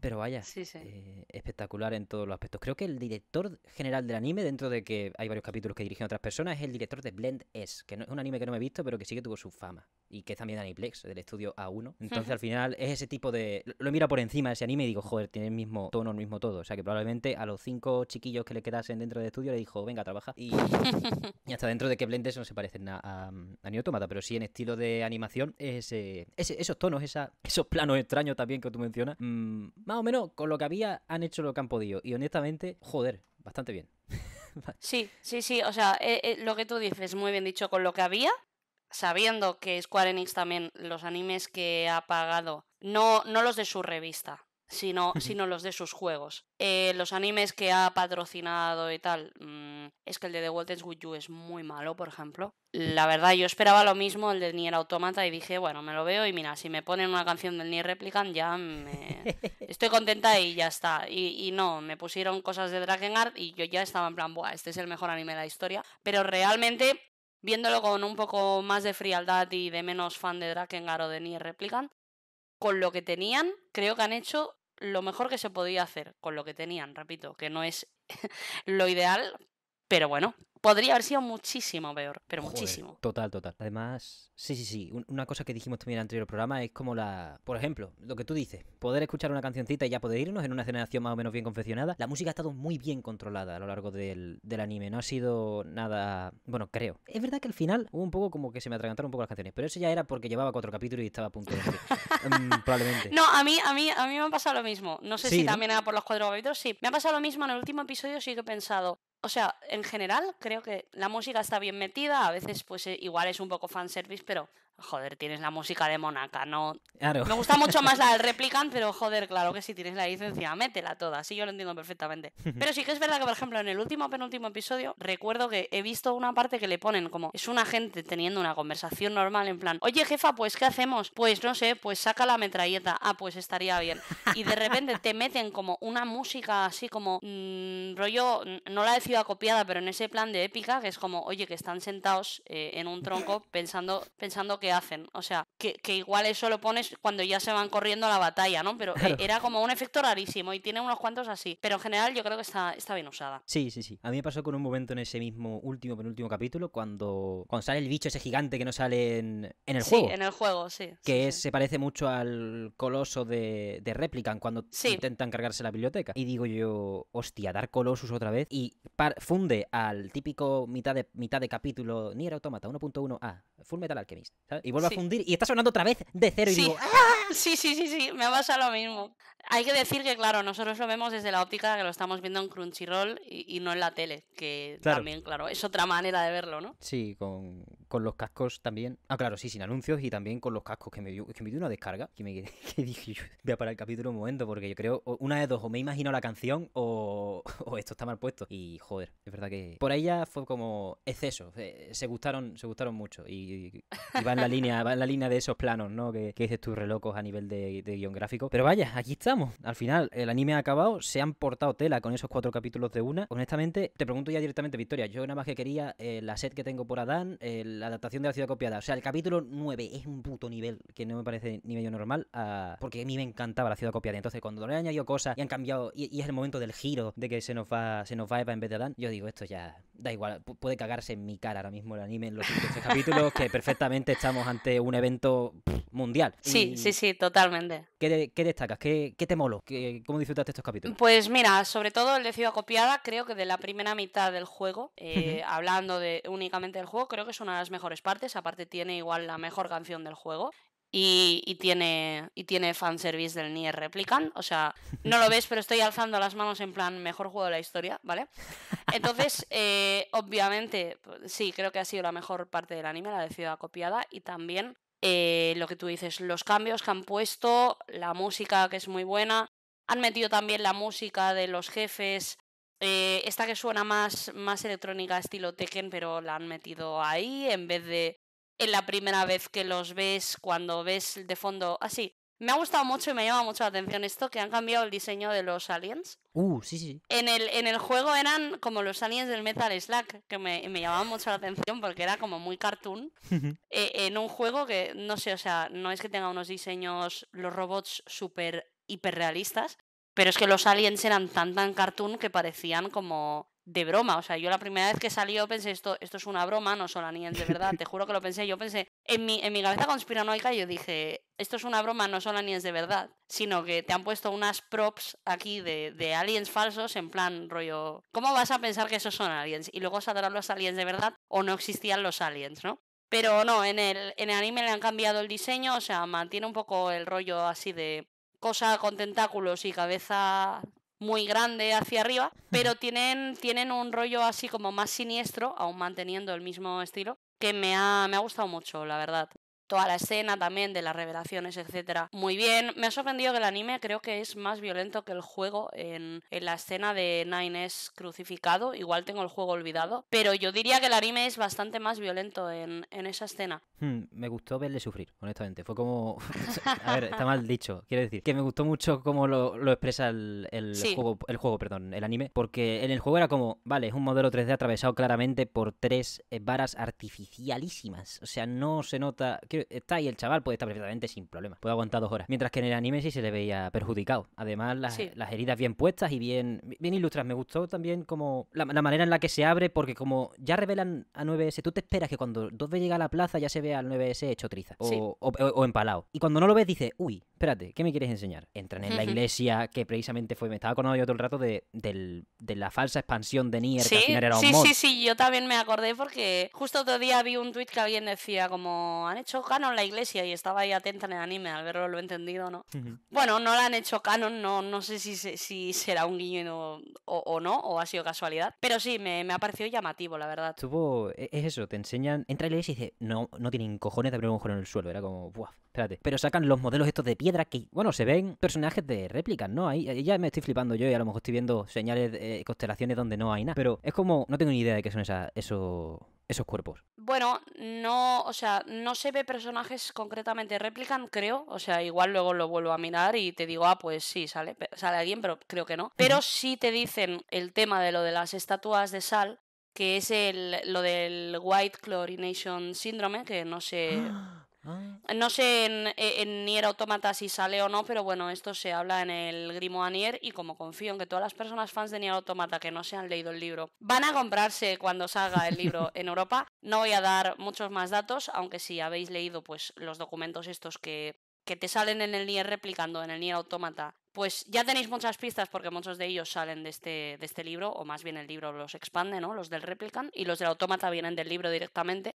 Pero vaya, eh, espectacular en todos los aspectos. Creo que el director general del anime, dentro de que hay varios capítulos que dirigen otras personas, es el director de Blend S, que no, es un anime que no me he visto, pero que sí que tuvo su fama. Y que es también de Aniplex, del estudio A1. Entonces al final es ese tipo de... Lo mira por encima de ese anime y digo, joder, tiene el mismo tono, el mismo todo. O sea que probablemente a los cinco chiquillos que le quedasen dentro del estudio le dijo, venga, trabaja. Y, hasta dentro de que Blend S no se parece nada a, a pero sí en estilo de animación, ese, ese, esos tonos, esos planos extraños también que tú mencionas, mm, más o menos con lo que había han hecho lo que han podido. Y honestamente, joder, bastante bien. sí, sí, sí. O sea, eh, eh, lo que tú dices, muy bien dicho, con lo que había, sabiendo que Square Enix también los animes que ha pagado, no, no los de su revista, sino, sino los de sus juegos. Eh, los animes que ha patrocinado y tal, mm, es que el de The World Ends es muy malo, por ejemplo. La verdad, yo esperaba lo mismo, el de Nier Automata, y dije, bueno, me lo veo y mira, si me ponen una canción del Nier Replicant, ya me... estoy contenta y ya está. Y, no, me pusieron cosas de Drakengard y yo ya estaba en plan, buah, este es el mejor anime de la historia. Pero realmente viéndolo con un poco más de frialdad y de menos fan de Drakengard o de Nier Replicant, con lo que tenían, creo que han hecho lo mejor que se podía hacer con lo que tenían, repito, que no es lo ideal, pero bueno, podría haber sido muchísimo peor, pero muchísimo. Total, total. Además, sí, sí, sí. Una cosa que dijimos también en el anterior programa es como la. Por ejemplo, lo que tú dices, poder escuchar una cancioncita y ya poder irnos en una escenación más o menos bien confeccionada. La música ha estado muy bien controlada a lo largo del, anime. No ha sido nada. Bueno, creo. Es verdad que al final hubo un poco como que se me atragantaron un poco las canciones, pero eso ya era porque llevaba cuatro capítulos y estaba a punto de. Mm, probablemente. No, a mí, a, mí, a mí me ha pasado lo mismo. No sé si también era por los cuatro capítulos. Sí, me ha pasado lo mismo en el último episodio, sí que he pensado o sea, en general creo que la música está bien metida, a veces pues eh, igual es un poco fanservice, pero joder, tienes la música de Monaca, no. Me gusta mucho más la del Replicant, pero joder, claro que si sí, tienes la licencia, métela toda, sí, yo lo entiendo perfectamente. Pero sí que es verdad que, por ejemplo, en el último penúltimo episodio, recuerdo que he visto una parte que le ponen como, es una gente teniendo una conversación normal, en plan, oye jefa, pues ¿qué hacemos? Pues no sé, pues saca la metralleta, ah, pues estaría bien. Y de repente te meten como una música así como, mm, rollo, mm, no la he sido copiada, pero en ese plan de épica, que es como, oye, que están sentados eh, en un tronco pensando, pensando que hacen. O sea, que, que, igual eso lo pones cuando ya se van corriendo a la batalla, ¿no? Pero eh, era como un efecto rarísimo y tiene unos cuantos así. Pero en general yo creo que está, está bien usada. Sí, sí, sí. A mí me pasó con un momento en ese mismo último, penúltimo capítulo, cuando, sale el bicho ese gigante que no sale en, en el juego. Sí, en el juego, sí. Que se parece mucho al coloso de, de Replican cuando intentan cargarse la biblioteca. Y digo yo, hostia, dar colosos otra vez. Y funde al típico mitad de, mitad de capítulo Nier Automata 1.1A, Full Metal Alchemist. ¿sabes? y vuelve a fundir y está sonando otra vez de cero y digo, Sí, sí, sí, sí, me pasa lo mismo. Hay que decir que, claro, nosotros lo vemos desde la óptica que lo estamos viendo en Crunchyroll y, no en la tele, que también, claro, es otra manera de verlo, ¿no? Sí, con, los cascos también. Ah, claro, sí, sin anuncios y también con los cascos, que me dio, una descarga, que, me, que dije yo, voy a parar el capítulo un momento, porque yo creo, una de dos, o me imagino la canción o, esto está mal puesto. Y, joder, es verdad que por ahí fue como exceso, eh, se, gustaron, se gustaron mucho y, y la línea, la línea de esos planos, ¿no? Que, que dices tú relocos a nivel de, guión gráfico. Pero vaya, aquí estamos. Al final, el anime ha acabado, se han portado tela con esos cuatro capítulos de una. Honestamente, te pregunto ya directamente, Victoria, yo nada más que quería eh, la set que tengo por Adán, eh, la adaptación de la ciudad copiada. O sea, el capítulo 9 es un puto nivel que no me parece ni medio normal, ah, porque a mí me encantaba la ciudad copiada. Entonces, cuando le han añadido cosas y han cambiado, y, es el momento del giro de que se nos va, se nos va Eva en vez de Adán, yo digo, esto ya da igual, puede cagarse en mi cara ahora mismo el anime en los últimos capítulos, que perfectamente está estamos ante un evento mundial. Sí, sí, sí, totalmente. ¿Qué, qué destacas? ¿Qué, ¿Qué, te molo? ¿Cómo disfrutaste estos capítulos? Pues mira, sobre todo el de Ciudad Copiada, creo que de la primera mitad del juego, eh, hablando de únicamente del juego, creo que es una de las mejores partes. Aparte, tiene igual la mejor canción del juego y, y, tiene, y tiene fanservice del Nier Replicant. O sea, no lo ves, pero estoy alzando las manos en plan mejor juego de la historia, ¿vale? Entonces, eh, obviamente, pues, sí, creo que ha sido la mejor parte del anime, la de Ciudad Copiada, y también eh, lo que tú dices, los cambios que han puesto, la música que es muy buena, han metido también la música de los jefes. Eh, esta que suena más, más electrónica estilo Tekken, pero la han metido ahí en vez de en la primera vez que los ves, cuando ves de fondo así. Me ha gustado mucho y me llama mucho la atención esto, que han cambiado el diseño de los aliens. Uh, sí, sí. En el, en el juego eran como los aliens del Metal Slack, que me, me llamaba mucho la atención porque era como muy cartoon. Eh, en un juego que, no sé, o sea, no es que tenga unos diseños, los robots súper hiperrealistas, pero es que los aliens eran tan tan cartoon que parecían como de broma. O sea, yo la primera vez que salió pensé, esto, esto es una broma, no son aliens de verdad, te juro que lo pensé. Yo pensé, en mi, en mi cabeza conspiranoica, yo dije, esto es una broma, no son aliens de verdad, sino que te han puesto unas props aquí de, aliens falsos en plan rollo, ¿cómo vas a pensar que esos son aliens? Y luego saldrán los aliens de verdad o no existían los aliens, ¿no? Pero no, en el, en el anime le han cambiado el diseño, o sea, mantiene un poco el rollo así de cosa con tentáculos y cabeza muy grande hacia arriba, pero tienen, tienen un rollo así como más siniestro, aún manteniendo el mismo estilo, que me ha, me ha gustado mucho, la verdad toda la escena también de las revelaciones, etcétera, muy bien. Me ha sorprendido que el anime creo que es más violento que el juego en, la escena de Nine es crucificado, igual tengo el juego olvidado, pero yo diría que el anime es bastante más violento en, esa escena. Hmm, me gustó verle sufrir, honestamente, fue como... a ver, está mal dicho, quiero decir, que me gustó mucho cómo lo, expresa el, el juego, el juego, perdón, el anime, porque en el juego era como, vale, es un modelo 3D atravesado claramente por tres eh, varas artificialísimas, o sea, no se nota está y el chaval puede estar perfectamente sin problemas Puede aguantar dos horas. Mientras que en el anime sí se le veía perjudicado. Además, las, heridas bien puestas y bien, bien ilustradas. Me gustó también como la, manera en la que se abre, porque como ya revelan a 9S, tú te esperas que cuando dos b llega a la plaza ya se vea al 9S hecho triza o, o, empalado. Y cuando no lo ves, dices, uy, espérate, ¿qué me quieres enseñar? Entran en la iglesia, que precisamente fue, me estaba acordando yo todo el rato de, la falsa expansión de Nier, ¿Sí? que al final era un Sí, sí, sí, yo también me acordé porque justo otro día vi un tweet que alguien decía como, han hecho canon la iglesia y estaba ahí atenta en el anime, al verlo lo he entendido, ¿no? Bueno, no la han hecho canon, no, no sé si, si será un guiño o, no, o ha sido casualidad, pero sí, me, me, ha parecido llamativo, la verdad. Tuvo, e, es eso, te enseñan, entra la iglesia y dice, no, no tienen cojones de abrir un agujero en el suelo, era como, buah, espérate. Pero sacan los modelos estos de piedra que, bueno, se ven personajes de réplicas, ¿no? Ahí, ya me estoy flipando yo y a lo mejor estoy viendo señales, eh, constelaciones donde no hay nada, pero es como, no tengo ni idea de qué son esas, eso esos cuerpos? Bueno, no, o sea, no se ve personajes concretamente replican, creo. O sea, igual luego lo vuelvo a mirar y te digo, ah, pues sí, sale, sale alguien, pero creo que no. Pero sí te dicen el tema de lo de las estatuas de sal, que es el, lo del White Chlorination Syndrome, que no sé. ¡Ah! Ah. No sé en, Nier Automata si sale o no, pero bueno, esto se habla en el Grimo Anier y como confío en que todas las personas fans de Nier Automata que no se han leído el libro van a comprarse cuando salga el libro en Europa, no voy a dar muchos más datos, aunque si habéis leído pues los documentos estos que, que te salen en el Nier replicando en el Nier Automata pues ya tenéis muchas pistas porque muchos de ellos salen de este, de este libro, o más bien el libro los expande, ¿no? Los del Replicant, y los del Autómata vienen del libro directamente.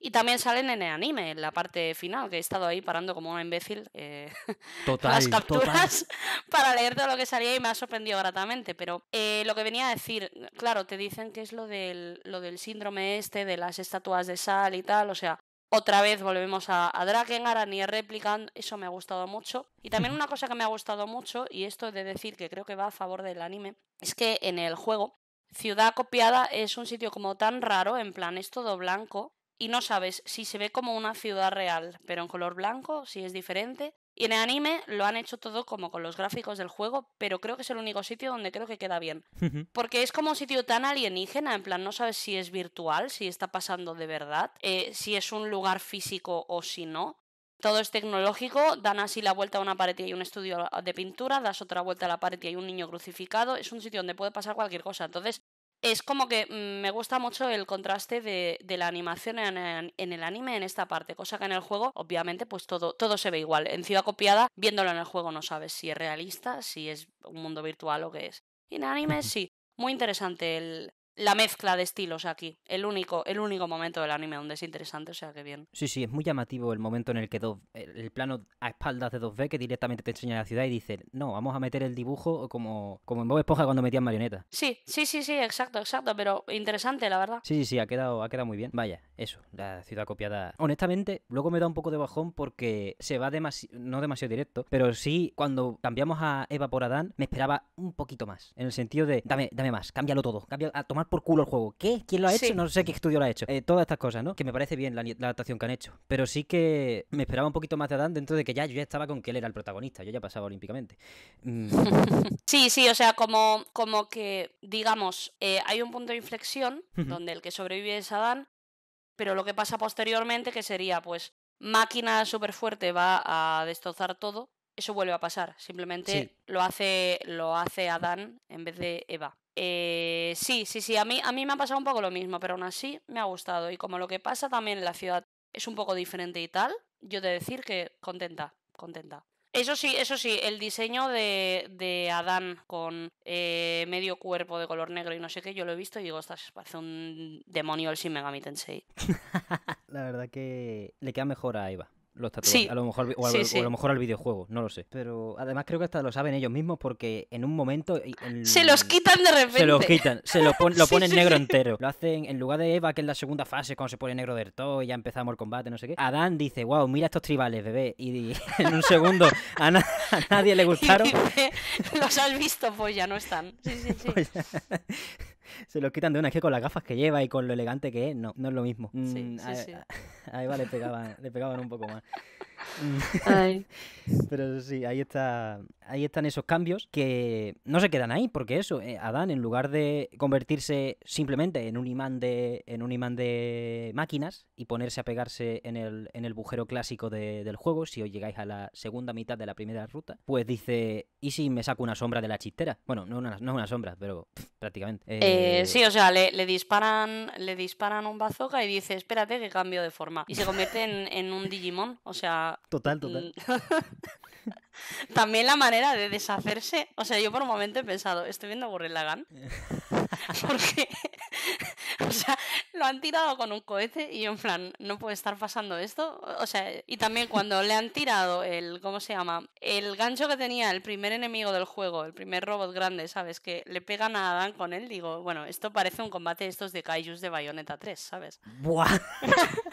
Y también salen en el anime, en la parte final, que he estado ahí parando como un imbécil eh, las capturas para leer todo lo que salía y me ha sorprendido gratamente. Pero eh, lo que venía a decir, claro, te dicen que es lo del, lo del síndrome este, de las estatuas de sal y tal, o sea, otra vez volvemos a, a y a Replicant, eso me ha gustado mucho. Y también una cosa que me ha gustado mucho, y esto es de decir que creo que va a favor del anime, es que en el juego, Ciudad Copiada es un sitio como tan raro, en plan es todo blanco, y no sabes si se ve como una ciudad real, pero en color blanco, si es diferente, y en el anime lo han hecho todo como con los gráficos del juego, pero creo que es el único sitio donde creo que queda bien. Porque es como un sitio tan alienígena, en plan, no sabes si es virtual, si está pasando de verdad, eh, si es un lugar físico o si no. Todo es tecnológico, dan así la vuelta a una pared y hay un estudio de pintura, das otra vuelta a la pared y hay un niño crucificado. Es un sitio donde puede pasar cualquier cosa. Entonces, es como que mm, me gusta mucho el contraste de, la animación en, en, el anime en esta parte, cosa que en el juego, obviamente, pues todo, todo se ve igual. En Ciudad Copiada, viéndolo en el juego, no sabes si es realista, si es un mundo virtual o qué es. Y en anime sí, muy interesante el, la mezcla de estilos aquí. El único, el único momento del anime donde es interesante, o sea que bien. Sí, sí, es muy llamativo el momento en el que el, plano a espaldas de 2B que directamente te enseña la ciudad y dice, no, vamos a meter el dibujo como, como en Bob Esponja cuando metían marionetas. Sí, sí, sí, sí, exacto, exacto, pero interesante, la verdad. Sí, sí, sí, ha quedado, ha quedado muy bien. Vaya, eso, la ciudad copiada. Honestamente, luego me da un poco de bajón porque se va no demasiado directo, pero sí, cuando cambiamos a Eva por Adán, me esperaba un poquito más. En el sentido de, dame, dame más, cámbialo todo, cambia a por culo el juego. ¿Qué? ¿Quién lo ha hecho? No sé qué estudio lo ha hecho. Eh, todas estas cosas, ¿no? Que me parece bien la, adaptación que han hecho. Pero sí que me esperaba un poquito más de Adán dentro de que ya yo ya estaba con que él era el protagonista. Yo ya pasaba olímpicamente. Mm. sí, sí, o sea, como, como que, digamos, eh, hay un punto de inflexión donde el que sobrevive es Adán, pero lo que pasa posteriormente, que sería, pues, máquina súper fuerte va a destrozar todo, eso vuelve a pasar. Simplemente lo hace, lo hace Adán en vez de Eva. Eh, sí, sí, sí, a mí, a mí me ha pasado un poco lo mismo, pero aún así me ha gustado. Y como lo que pasa también en la ciudad es un poco diferente y tal, yo te decir que contenta, contenta. Eso sí, eso sí, el diseño de, Adán con eh, medio cuerpo de color negro y no sé qué, yo lo he visto y digo, estás parece un demonio el Shin Megami Tensei. la verdad que le queda mejor a Eva. A lo mejor, o, a, lo mejor al videojuego, no lo sé. Pero además creo que hasta lo saben ellos mismos porque en un momento. Se los quitan de repente. Se los quitan, se lo, ponen negro entero. Lo hacen en lugar de Eva, que es la segunda fase, cuando se pone negro de todo y ya empezamos el combate, no sé qué. Adán dice, wow, mira estos tribales, bebé. Y en un segundo a, nadie le gustaron. los has visto, pues ya no están. Sí, sí, sí. Pues se los quitan de una. Es que con las gafas que lleva y con lo elegante que es, no, no es lo mismo. Sí, mm, le pegaban, le pegaban un poco más. Mm. Pero sí, ahí está, ahí están esos cambios que no se quedan ahí, porque eso, eh, Adán, en lugar de convertirse simplemente en un imán de, en un imán de máquinas y ponerse a pegarse en el, en el bujero clásico del juego, si os llegáis a la segunda mitad de la primera ruta, pues dice, ¿y si me saco una sombra de la chistera? Bueno, no una, no una sombra, pero prácticamente. Eh, eh, sí, o sea, le, disparan, le disparan un bazooka y dice, espérate que cambio de forma. Y se convierte en un Digimon, o sea, Total, mm. total. También la manera de deshacerse. O sea, yo por un momento he pensado, estoy viendo a Gurren Lagan. Porque. o sea, lo han tirado con un cohete y yo, en plan, no puede estar pasando esto. O sea, y también cuando le han tirado el. ¿Cómo se llama? El gancho que tenía el primer enemigo del juego, el primer robot grande, ¿sabes? Que le pegan a Adán con él, digo, bueno, esto parece un combate de estos de Kaijus de Bayonetta 3, ¿sabes? ¡Buah!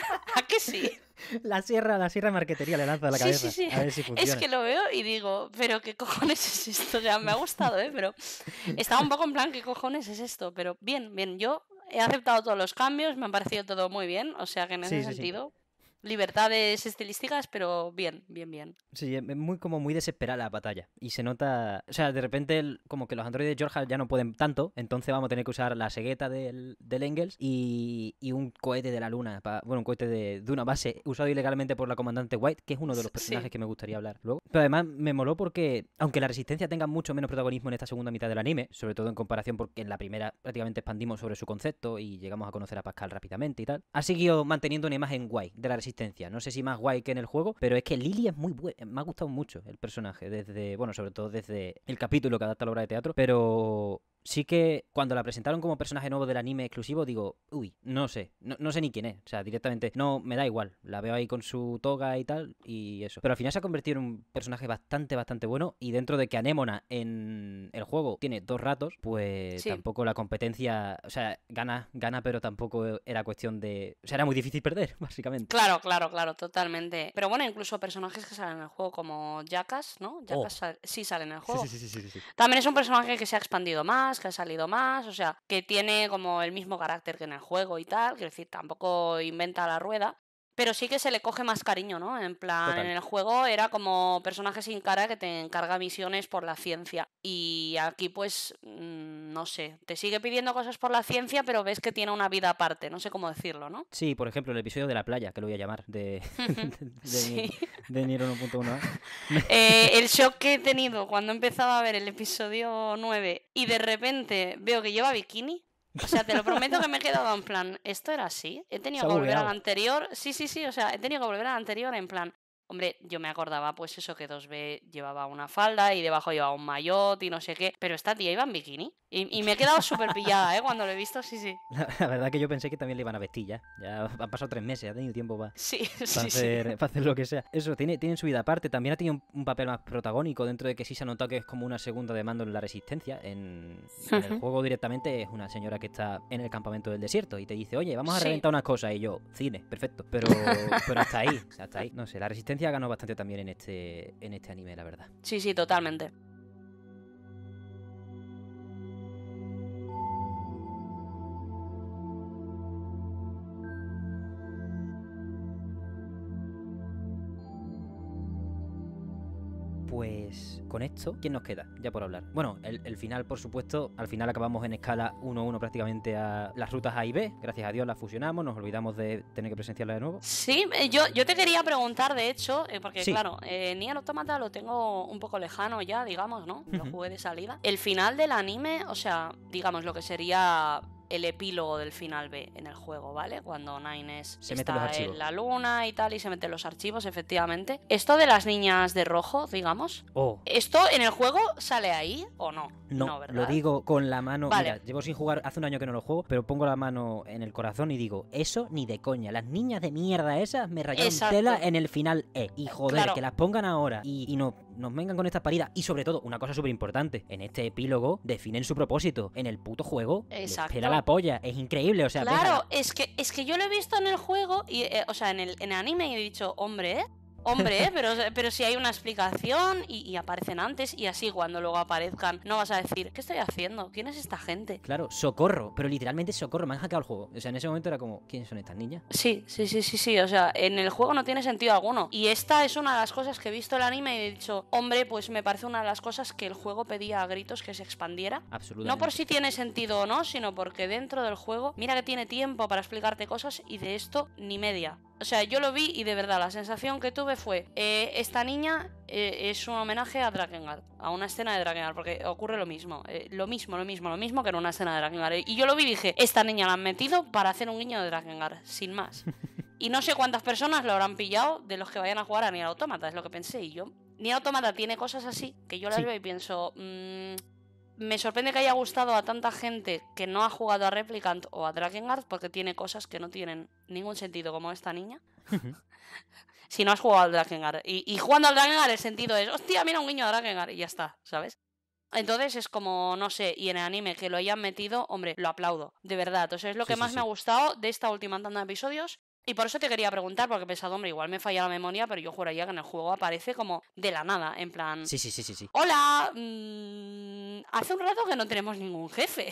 ¿A qué sí? La sierra, la sierra de marquetería le lanza a la cabeza. Sí, sí. A Es que lo veo y digo, pero qué cojones es esto. Ya me ha gustado, ¿eh? Pero estaba un poco en plan, ¿qué cojones es esto? Pero bien, bien, yo he aceptado todos los cambios, me han parecido todo muy bien. O sea que en ese sentido, libertades estilísticas, pero bien, bien, bien. Sí, es eh, muy como muy desesperada la batalla. Y se nota, o sea, de repente como que los androides de Georgia ya no pueden tanto, entonces vamos a tener que usar la segueta del, Engels y, y, un cohete de la luna, bueno, un cohete de, una base usado ilegalmente por la comandante White, que es uno de los personajes que me gustaría hablar luego. Pero además me moló porque, aunque la resistencia tenga mucho menos protagonismo en esta segunda mitad del anime, sobre todo en comparación porque en la primera prácticamente expandimos sobre su concepto y llegamos a conocer a Pascal rápidamente y tal, ha seguido manteniendo una imagen guay de la resistencia no sé si más guay que en el juego, pero es que Lily es muy buena. Me ha gustado mucho el personaje, desde, bueno, sobre todo desde el capítulo que adapta la obra de teatro, pero sí que cuando la presentaron como personaje nuevo del anime exclusivo, digo, uy, no sé, no, sé ni quién es. O sea, directamente, no, me da igual. La veo ahí con su toga y tal, y eso. Pero al final se ha convertido en un personaje bastante, bastante bueno. Y dentro de que Anémona en el juego tiene dos ratos, pues tampoco la competencia, o sea, gana, gana, pero tampoco era cuestión de. O sea, era muy difícil perder, básicamente. Claro, claro, claro, totalmente. Pero bueno, incluso personajes que salen en el juego, como Yakas, ¿no? Oh. Yakas sí salen en el juego. Sí, sí, sí, sí, sí. También es un personaje que se ha expandido más que ha salido más, o sea, que tiene como el mismo carácter que en el juego y tal, quiero decir, tampoco inventa la rueda, pero sí que se le coge más cariño, ¿no? En plan, en el juego era como personaje sin cara que te encarga misiones por la ciencia. Y aquí, pues, mm, no sé, te sigue pidiendo cosas por la ciencia, pero ves que tiene una vida aparte, no sé cómo decirlo, ¿no? Sí, por ejemplo, el episodio de la playa, que lo voy a llamar, de, de, 1.1. Eh, el shock que he tenido cuando empezaba a ver el episodio 9 y de repente veo que lleva bikini, o sea, te lo prometo que me he quedado en plan, esto era así. He tenido que volver al anterior. Sí, sí, sí, o sea, he tenido que volver al anterior en plan. Hombre, yo me acordaba pues eso que 2B llevaba una falda y debajo llevaba un maillot y no sé qué, pero esta tía iba en bikini y, me he quedado súper pillada, ¿eh? Cuando lo he visto, sí, sí. La, verdad que yo pensé que también le iban a vestir ya, ya han pasado tres meses, ha tenido tiempo para, sí, sí, hacer, lo que sea. Eso, tiene, tiene su vida aparte, también ha tenido un, papel más protagónico dentro de que sí se ha notado que es como una segunda de mando en la resistencia, en, el juego directamente es una señora que está en el campamento del desierto y te dice, oye, vamos a reventar unas cosas y yo, cine, perfecto, pero, pero hasta ahí, hasta ahí, no sé, la resistencia ganó bastante también en este, en este anime, la verdad. Sí, sí, totalmente. Pues con esto, ¿quién nos queda? Ya por hablar. Bueno, el, final, por supuesto, al final acabamos en escala 1-1 prácticamente a las rutas A y B. Gracias a Dios las fusionamos, nos olvidamos de tener que presenciarla de nuevo. Sí, eh, yo, yo te quería preguntar, de hecho, eh, porque claro, eh, Nier Automata lo tengo un poco lejano ya, digamos, ¿no? Lo jugué de salida. El final del anime, o sea, digamos, lo que sería el epílogo del final B en el juego, ¿vale? Cuando Nines se está mete en la luna y tal y se mete los archivos, efectivamente. Esto de las niñas de rojo, digamos. Oh. ¿Esto en el juego sale ahí o no? No, ¿verdad? lo digo con la mano. Mira, llevo sin jugar hace un año que no lo juego, pero pongo la mano en el corazón y digo, eso ni de coña. Las niñas de mierda esas me rayaron tela en el final E. Y joder, que las pongan ahora y, y no nos vengan con esta paridas. Y sobre todo, una cosa súper importante, en este epílogo definen su propósito. En el puto juego, espera la polla. Es increíble, o sea. Claro, es que, es que yo lo he visto en el juego, y, eh, o sea, en el, en el anime y he dicho, hombre, ¿eh? Hombre, ¿eh? pero, pero si hay una explicación y, aparecen antes y así cuando luego aparezcan, no vas a decir, ¿qué estoy haciendo? ¿Quién es esta gente? Claro, socorro, pero literalmente socorro, me han hackeado el juego. O sea, en ese momento era como, ¿quiénes son estas niñas? Sí, sí, sí, sí, sí, o sea, en el juego no tiene sentido alguno. Y esta es una de las cosas que he visto el anime y he dicho, hombre, pues me parece una de las cosas que el juego pedía a gritos que se expandiera. Absolutamente. No por si tiene sentido o no, sino porque dentro del juego, mira que tiene tiempo para explicarte cosas y de esto ni media. O sea, yo lo vi y de verdad la sensación que tuve fue, eh, esta niña eh, es un homenaje a Drakengard, a una escena de Drakengard, porque ocurre lo mismo, eh, lo mismo, lo mismo, lo mismo que en una escena de Drakengard. Y yo lo vi y dije, esta niña la han metido para hacer un guiño de Drakengard, sin más. Y no sé cuántas personas lo habrán pillado de los que vayan a jugar a Nier Automata, es lo que pensé. Y yo, Nier Automata tiene cosas así que yo las veo y pienso, mmm, me sorprende que haya gustado a tanta gente que no ha jugado a Replicant o a Drakengard porque tiene cosas que no tienen ningún sentido, como esta niña. si no has jugado al Drakengard. Y, jugando al Drakengard el sentido es, hostia, mira un niño a Drakengard y ya está, ¿sabes? Entonces es como, no sé, y en el anime que lo hayan metido, hombre, lo aplaudo, de verdad. Entonces es lo que más me ha gustado de esta última tanda de episodios. Y por eso te quería preguntar, porque he pensado, hombre, igual me falla la memoria, pero yo juraría que en el juego aparece como de la nada, en plan... Sí, sí, sí, sí. sí. Hola, mm, hace un rato que no tenemos ningún jefe.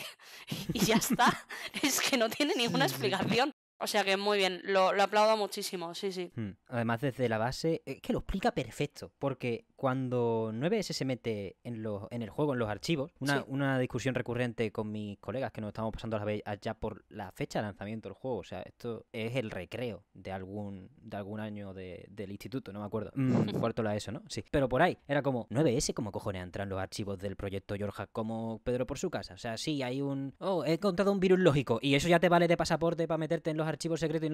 y ya está, es que no tiene ninguna explicación. O sea que muy bien, lo, lo aplaudo muchísimo, sí, sí. Hmm. Además, desde la base, eh, que lo explica perfecto, porque cuando 9S se mete en, los, en el juego, en los archivos, una, discusión recurrente con mis colegas que nos estamos pasando a la ya por la fecha de lanzamiento del juego. O sea, esto es el recreo de algún, de algún año del instituto, no me acuerdo. cuarto mm. la ESO, ¿no? Sí. Pero por ahí, era como 9S, como cojones entran los archivos del proyecto Yorja como Pedro por su casa? O sea, sí, hay un. Oh, he encontrado un virus lógico y eso ya te vale de pasaporte para meterte en los archivos secretos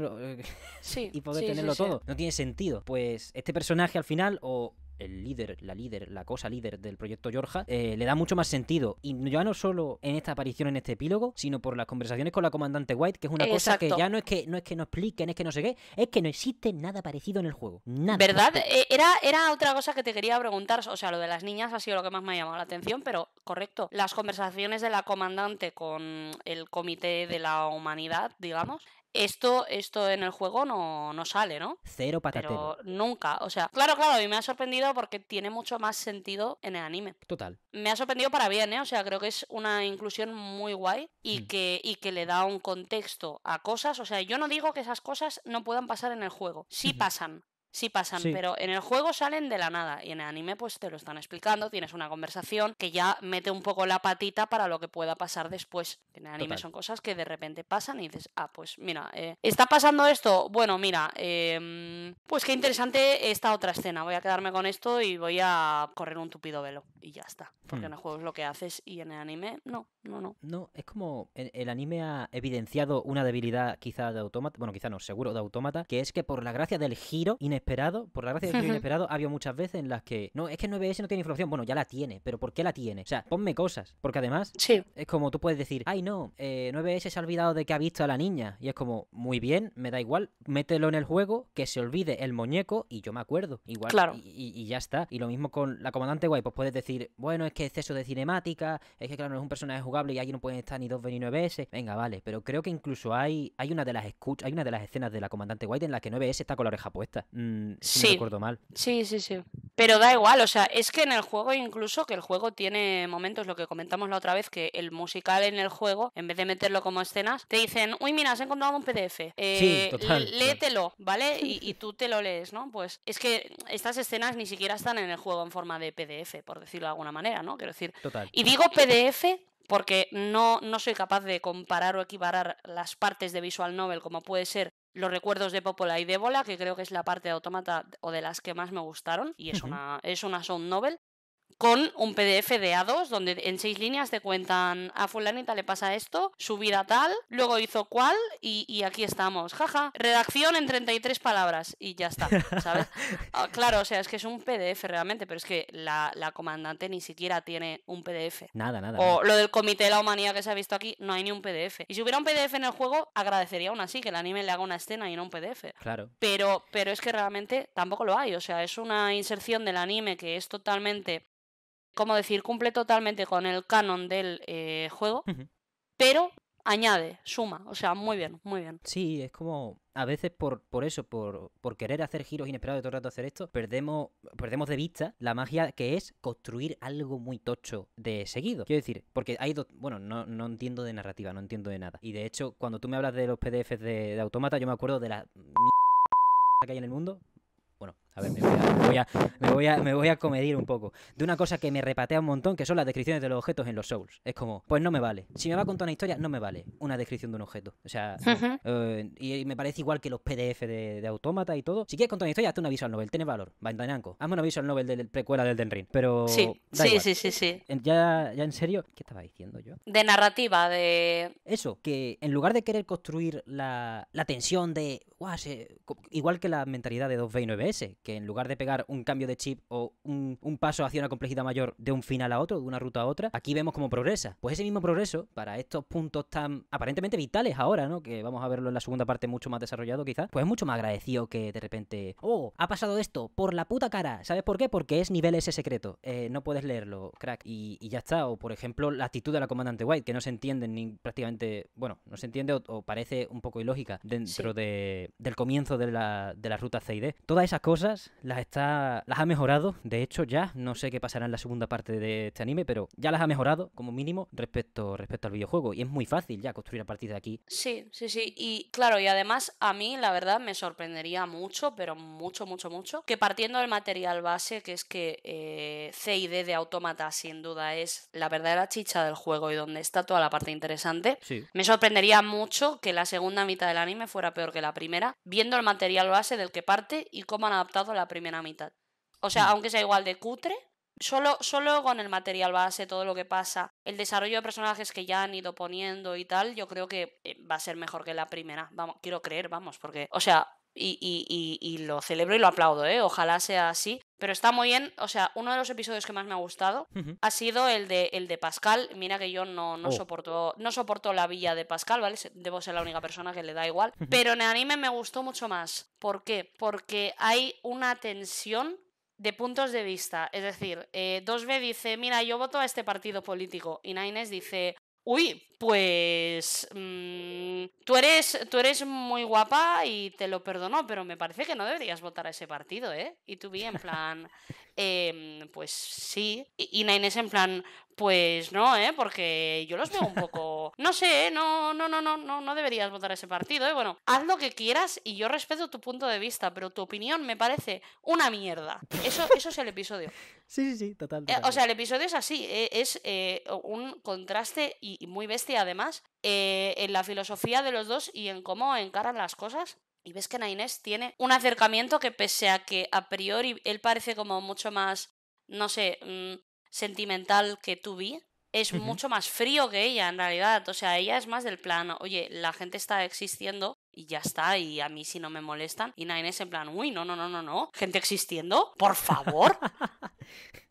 y, poder tenerlo todo. No tiene sentido. Pues este personaje al final o el líder, la líder, la cosa líder del proyecto Yorja, eh, le da mucho más sentido. Y ya no solo en esta aparición, en este epílogo, sino por las conversaciones con la comandante White, que es una cosa que ya no es que no es que no expliquen, es que no sé qué, es que no existe nada parecido en el juego. Nada. ¿Verdad? Eh, era, era otra cosa que te quería preguntar. O sea, lo de las niñas ha sido lo que más me ha llamado la atención, pero correcto. Las conversaciones de la comandante con el comité de la humanidad, digamos, esto, esto en el juego no, no sale, ¿no? Cero patatero. Pero nunca, o sea, claro, claro, y me ha sorprendido porque tiene mucho más sentido en el anime. Total. Me ha sorprendido para bien, ¿eh? O sea, creo que es una inclusión muy guay y, mm. que, y que le da un contexto a cosas, o sea, yo no digo que esas cosas no puedan pasar en el juego, sí pasan, sí pasan, pero en el juego salen de la nada y en el anime pues te lo están explicando, tienes una conversación que ya mete un poco la patita para lo que pueda pasar después. En el anime son cosas que de repente pasan y dices, ah, pues mira, eh, está pasando esto, bueno, mira, em, pues qué interesante esta otra escena, voy a quedarme con esto y voy a correr un tupido velo y ya está, porque hmm. en el juego es lo que haces y en el anime no, no, no. No, es como el, anime ha evidenciado una debilidad quizá de Autómata, bueno, quizá no, seguro de Autómata, que es que por la gracia del giro inesperado inesperado, por la gracia de Dios inesperado, ha habido muchas veces en las que, no, es que 9S no tiene información, bueno, ya la tiene, pero ¿por qué la tiene? O sea, ponme cosas, porque además sí. es como tú puedes decir, ay no, 9S eh, se ha olvidado de que ha visto a la niña, y es como, muy bien, me da igual, mételo en el juego, que se olvide el muñeco y yo me acuerdo, igual, claro. y, ya está, y lo mismo con la comandante White pues puedes decir, bueno, es que exceso de cinemática, es que claro, no es un personaje jugable y ahí no pueden estar ni 2B ni 9S, venga, vale, pero creo que incluso hay, hay una de las escuchas, hay una de las escenas de la comandante White en la que 9S está con la oreja puesta sí. recuerdo mal. Sí, sí, sí. Pero da igual, o sea, es que en el juego incluso, que el juego tiene momentos, lo que comentamos la otra vez, que el musical en el juego, en vez de meterlo como escenas, te dicen, uy, mira, has encontrado un PDF, eh, sí, total, léetelo, ¿vale? Y, tú te lo lees, ¿no? Pues es que estas escenas ni siquiera están en el juego en forma de PDF, por decirlo de alguna manera, ¿no? Quiero decir, total. y digo PDF porque no, no soy capaz de comparar o equiparar las partes de Visual Novel como puede ser los recuerdos de Popola y de que creo que es la parte de Autómata o de las que más me gustaron, y es, una, es una sound novel con un PDF de A2 donde en seis líneas te cuentan a fulanita le pasa esto, su vida tal, luego hizo cual, y, aquí estamos, jaja, redacción en 33 palabras y ya está, ¿sabes? Ah, claro, o sea, es que es un PDF realmente, pero es que la, comandante ni siquiera tiene un PDF. Nada, nada. O lo del Comité de la Humanidad que se ha visto aquí, no hay ni un PDF. Y si hubiera un PDF en el juego, agradecería aún así que el anime le haga una escena y no un PDF. Claro. Pero, pero es que realmente tampoco lo hay, o sea, es una inserción del anime que es totalmente como decir, cumple totalmente con el canon del eh, juego, pero añade, suma, o sea, muy bien, muy bien. Sí, es como a veces por, por eso, por, querer hacer giros inesperados de todo el rato hacer esto, perdemos, perdemos de vista la magia que es construir algo muy tocho de seguido. Quiero decir, porque hay dos. Bueno, no, entiendo de narrativa, no entiendo de nada. Y de hecho, cuando tú me hablas de los PDFs de, Automata, yo me acuerdo de la que hay en el mundo. Bueno, a ver, me voy a, voy a, comedir un poco. De una cosa que me repatea un montón, que son las descripciones de los objetos en los Souls. Es como, pues no me vale. Si me va a contar una historia, no me vale una descripción de un objeto. O sea, eh, y, me parece igual que los PDF de, de Autómata y todo. Si quieres contar una historia, hazte una al novel, tiene valor. Va en dananco. Hazme una visual novel la precuela del Den Ring. Pero. Sí, sí, sí, sí, Ya, ya en serio, ¿qué estaba diciendo yo? De narrativa, de. Eso, que en lugar de querer construir la, la tensión de. Igual que la mentalidad de 2B y 9S, que en lugar de pegar un cambio de chip o un, paso hacia una complejidad mayor de un final a otro, de una ruta a otra, aquí vemos cómo progresa. Pues ese mismo progreso, para estos puntos tan aparentemente vitales ahora, ¿no? Que vamos a verlo en la segunda parte mucho más desarrollado quizás, pues es mucho más agradecido que de repente, oh, ha pasado esto por la puta cara. ¿Sabes por qué? Porque es nivel ese secreto. Eh, no puedes leerlo, crack. Y, ya está. O por ejemplo, la actitud de la comandante White, que no se entiende ni prácticamente, bueno, no se entiende o, parece un poco ilógica dentro de, del comienzo de la, de la ruta D Todas esas cosas las, está, las ha mejorado, de hecho ya, no sé qué pasará en la segunda parte de este anime, pero ya las ha mejorado como mínimo respecto, respecto al videojuego y es muy fácil ya construir a partir de aquí. Sí, sí, sí, y claro, y además a mí la verdad me sorprendería mucho, pero mucho, mucho, mucho, que partiendo del material base, que es que eh, C y D de Automata sin duda es la verdadera chicha del juego y donde está toda la parte interesante, me sorprendería mucho que la segunda mitad del anime fuera peor que la primera, viendo el material base del que parte y cómo han adaptado la primera mitad. O sea, mm. aunque sea igual de cutre, solo, solo con el material base, todo lo que pasa, el desarrollo de personajes que ya han ido poniendo y tal, yo creo que eh, va a ser mejor que la primera. Vamos, quiero creer, vamos, porque, o sea, y, lo celebro y lo aplaudo, ¿eh? Ojalá sea así. Pero está muy bien, o sea, uno de los episodios que más me ha gustado ha sido el de, el de Pascal. Mira que yo no, oh. soporto, no soporto la villa de Pascal, ¿vale? Debo ser la única persona que le da igual. Pero en anime me gustó mucho más. ¿Por qué? Porque hay una tensión de puntos de vista. Es decir, 2B eh, dice, mira, yo voto a este partido político. Y Naines dice, uy, pues mm, tú, eres, tú eres muy guapa y te lo perdono, pero me parece que no deberías votar a ese partido, ¿eh? Y tú vi en plan, Em, pues sí. Y, Nainés en plan, pues no, ¿eh? Porque yo los veo un poco... No sé, no, no, no, no, no, no deberías votar ese partido, ¿eh? Bueno, haz lo que quieras y yo respeto tu punto de vista, pero tu opinión me parece una mierda. Eso, eso es el episodio. Sí, sí, sí, eh, o sea, el episodio es así, eh, es un contraste y, y muy bestia además en la filosofía de los dos y en cómo encaran las cosas. Y ves que Nainés tiene un acercamiento que pese a que a priori él parece como mucho más, no sé, mm, sentimental que vi, es mucho más frío que ella en realidad. O sea, ella es más del plano, oye, la gente está existiendo y ya está, y a mí si no me molestan. Y Nainés en plan, uy, no, no, no, no, no, gente existiendo, por favor,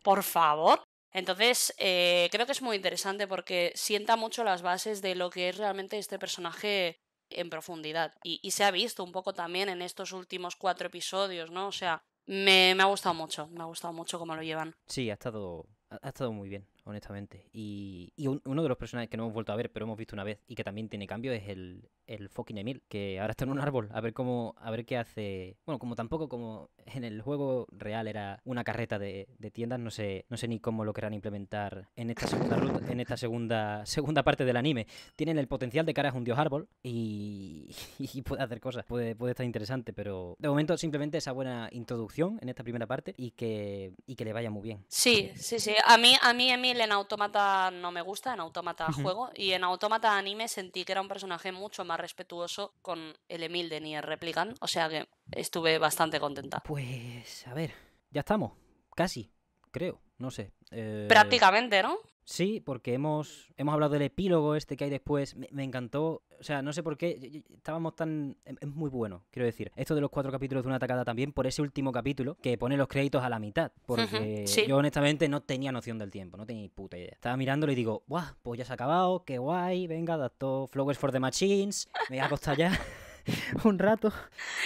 por favor. Entonces, eh, creo que es muy interesante porque sienta mucho las bases de lo que es realmente este personaje en profundidad. Y, se ha visto un poco también en estos últimos cuatro episodios, ¿no? O sea, me, ha gustado mucho, me ha gustado mucho cómo lo llevan. Sí, ha estado, ha estado muy bien honestamente. Y, y uno de los personajes que no hemos vuelto a ver, pero hemos visto una vez y que también tiene cambio es el, el fucking Emil, que ahora está en un árbol, a ver cómo, a ver qué hace. Bueno, como tampoco como en el juego real era una carreta de, de tiendas, no sé, no sé ni cómo lo querrán implementar en esta segunda en esta segunda, segunda parte del anime. Tienen el potencial de cara es un dios árbol y, puede hacer cosas, puede, puede estar interesante, pero de momento simplemente esa buena introducción en esta primera parte y que, y que le vaya muy bien. Sí, sí, sí. A mí, a mí Emil en Automata no me gusta, en Automata juego, y en Automata anime sentí que era un personaje mucho más respetuoso con el Emil de el Replicant, o sea que estuve bastante contenta. Pues, a ver, ya estamos, casi, creo, no sé. Eh, Prácticamente, ¿no? Sí, porque hemos, hemos hablado del epílogo este que hay después. Me, encantó. O sea, no sé por qué. Estábamos tan. Es muy bueno, quiero decir. Esto de los cuatro capítulos de una atacada también, por ese último capítulo, que pone los créditos a la mitad. Porque yo honestamente no tenía noción del tiempo, no tenía ni puta idea. Estaba mirándolo y digo, ¡guau! Pues ya se ha acabado, qué guay, venga, adaptó Flowers for the Machines, me voy a acostar ya. un rato.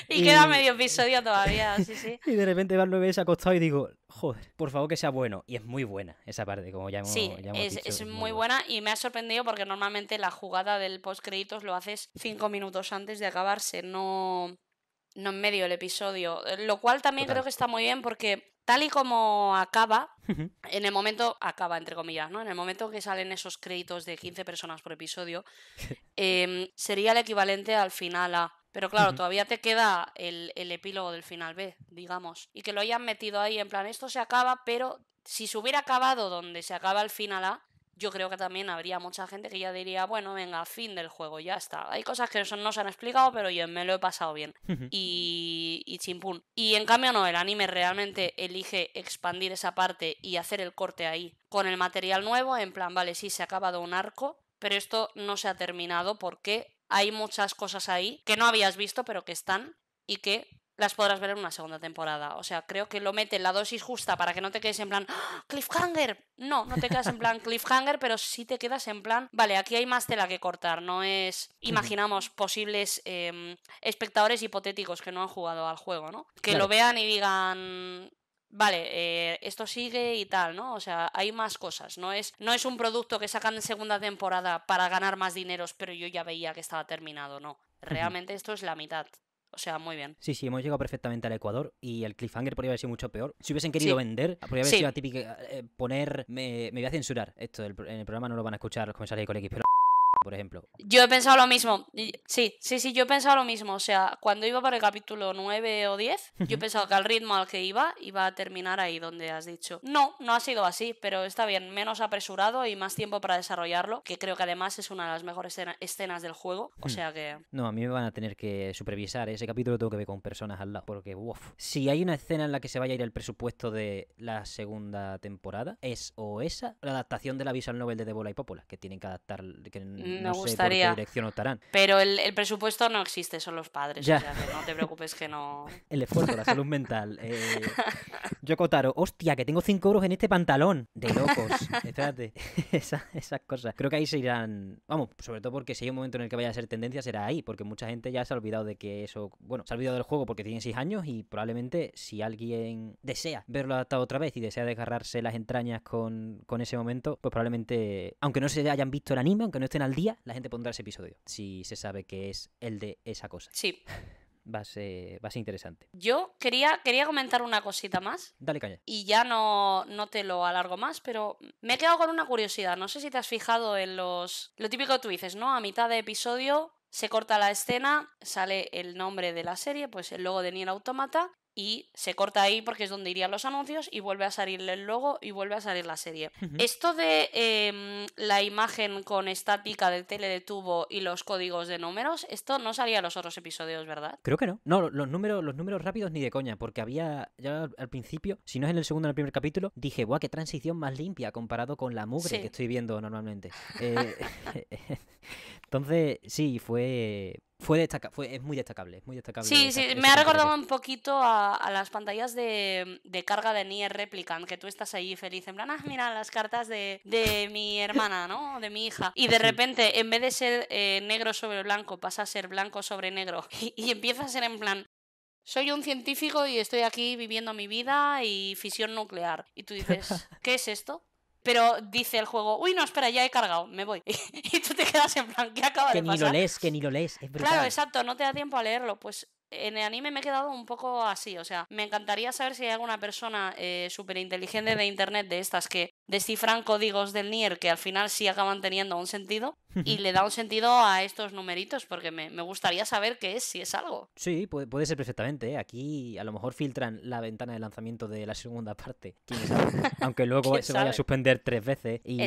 Y, queda medio episodio todavía, sí, sí. Y de repente va al ves acostado y digo, joder, por favor que sea bueno. Y es muy buena esa parte, como ya hemos, sí, es, muy buena. y me ha sorprendido porque normalmente la jugada del post créditos lo haces cinco minutos antes de acabarse, no, no en medio el episodio. Lo cual también creo que está muy bien porque Tal y como acaba, en el momento, acaba entre comillas, ¿no? En el momento que salen esos créditos de 15 personas por episodio, em, sería el equivalente al final A. Pero claro, todavía te queda el epílogo del final B, digamos. Y que lo hayan metido ahí en plan, esto se acaba, pero si se hubiera acabado donde se acaba el final A, yo creo que también habría mucha gente que ya diría, bueno, venga, fin del juego, ya está. Hay cosas que no se han explicado, pero yo me lo he pasado bien. y, y chimpún. Y en cambio no, el anime realmente elige expandir esa parte y hacer el corte ahí con el material nuevo, en plan, vale, sí, se ha acabado un arco, pero esto no se ha terminado porque hay muchas cosas ahí que no habías visto, pero que están y que las podrás ver en una segunda temporada. O sea, creo que lo meten la dosis justa para que no te quedes en plan ¡Ah! cliffhanger. No, no te quedas en plan cliffhanger, pero sí te quedas en plan, vale, aquí hay más tela que cortar. No es, imaginamos, posibles em, espectadores hipotéticos que no han jugado al juego, ¿no? Que lo vean y digan, vale, eh, esto sigue y tal, ¿no? O sea, hay más cosas, no es, no es un producto que sacan en segunda temporada para ganar más dineros, pero yo ya veía que estaba terminado, no. Realmente esto es la mitad. O sea, muy bien. Sí, sí, hemos llegado perfectamente al Ecuador y el cliffhanger podría haber sido mucho peor. Si hubiesen querido vender, podría haber sido típico eh, poner. Me, voy a censurar esto. en el programa no lo van a escuchar los comentarios de colegas, pero por ejemplo. Yo he pensado lo mismo. Sí, sí, sí, yo he pensado lo mismo. O sea, cuando iba para el capítulo 9 o 10, yo he que al ritmo al que iba, iba a terminar ahí donde has dicho. No, no ha sido así, pero está bien, menos apresurado y más tiempo para desarrollarlo, que creo que además es una de las mejores escenas del juego. O mm. sea que. No, a mí me van a tener que supervisar. ¿eh? Ese capítulo tengo que ver con personas al lado, porque, uff. Si hay una escena en la que se vaya a ir el presupuesto de la segunda temporada, es o esa, la adaptación del aviso al novel de Debola y Popola, que tienen que adaptar. Que Mm, me gustaría. Pero el, presupuesto no existe, son los padres. no te preocupes que no. El esfuerzo, la salud mental. Eh, yo Yokotaro, hostia, que tengo 5 euros en este pantalón. De locos. Espérate. esas cosas. Creo que ahí se irán. Vamos, sobre todo porque si hay un momento en el que vaya a ser tendencia, será ahí. Porque mucha gente ya se ha olvidado de que eso. Bueno, se ha olvidado del juego porque tiene 6 años y probablemente si alguien desea verlo adaptado otra vez y desea desgarrarse las entrañas con, con ese momento, pues probablemente, aunque no se hayan visto el anime, aunque no estén al día la gente pondrá ese episodio, si se sabe que es el de esa cosa. Sí. Va a, ser, interesante. Yo quería, quería comentar una cosita más. Dale Calla. Y ya no, no te lo alargo más, pero me he quedado con una curiosidad. No sé si te has fijado en los. Lo típico que tú dices, ¿no? A mitad de episodio se corta la escena, sale el nombre de la serie, pues el logo de Nier Automata, y se corta ahí porque es donde irían los anuncios y vuelve a salir el logo y vuelve a salir la serie. Esto de em, la imagen con estática de tele de tubo y los códigos de números, esto no salía en los otros episodios, ¿verdad? Creo que no. No, los números, los números rápidos ni de coña, porque había ya al principio, si no es en el segundo en el primer capítulo, dije, guau, qué transición más limpia comparado con la mugre que estoy viendo normalmente. Eh, entonces, sí, fue fue destaca fue, es muy destacable, muy destacable. Sí, sí, me ha recordado un poquito a, las pantallas de, carga de Nier Replicant, que tú estás ahí feliz, en plan, ah, mira las cartas de, mi hermana, ¿no? De mi hija. Y de repente, en vez de ser eh, negro sobre blanco, pasa a ser blanco sobre negro. Y, y empieza a ser en plan, soy un científico y estoy aquí viviendo mi vida y fisión nuclear. Y tú dices, ¿qué es esto? pero dice el juego, uy, no, espera, ya he cargado, me voy. y tú te quedas en plan, ¿qué acaba de pasar? Que ni lo lees, que ni lo lees. claro, exacto, no te da tiempo a leerlo. Pues en el anime me he quedado un poco así, o sea, me encantaría saber si hay alguna persona eh, súper inteligente de internet de estas que descifran códigos del Nier que al final sí acaban teniendo un sentido y le da un sentido a estos numeritos porque me, me gustaría saber qué es, si es algo. Sí, puede, puede ser perfectamente. ¿eh? Aquí a lo mejor filtran la ventana de lanzamiento de la segunda parte, aunque luego se vaya a suspender tres veces y,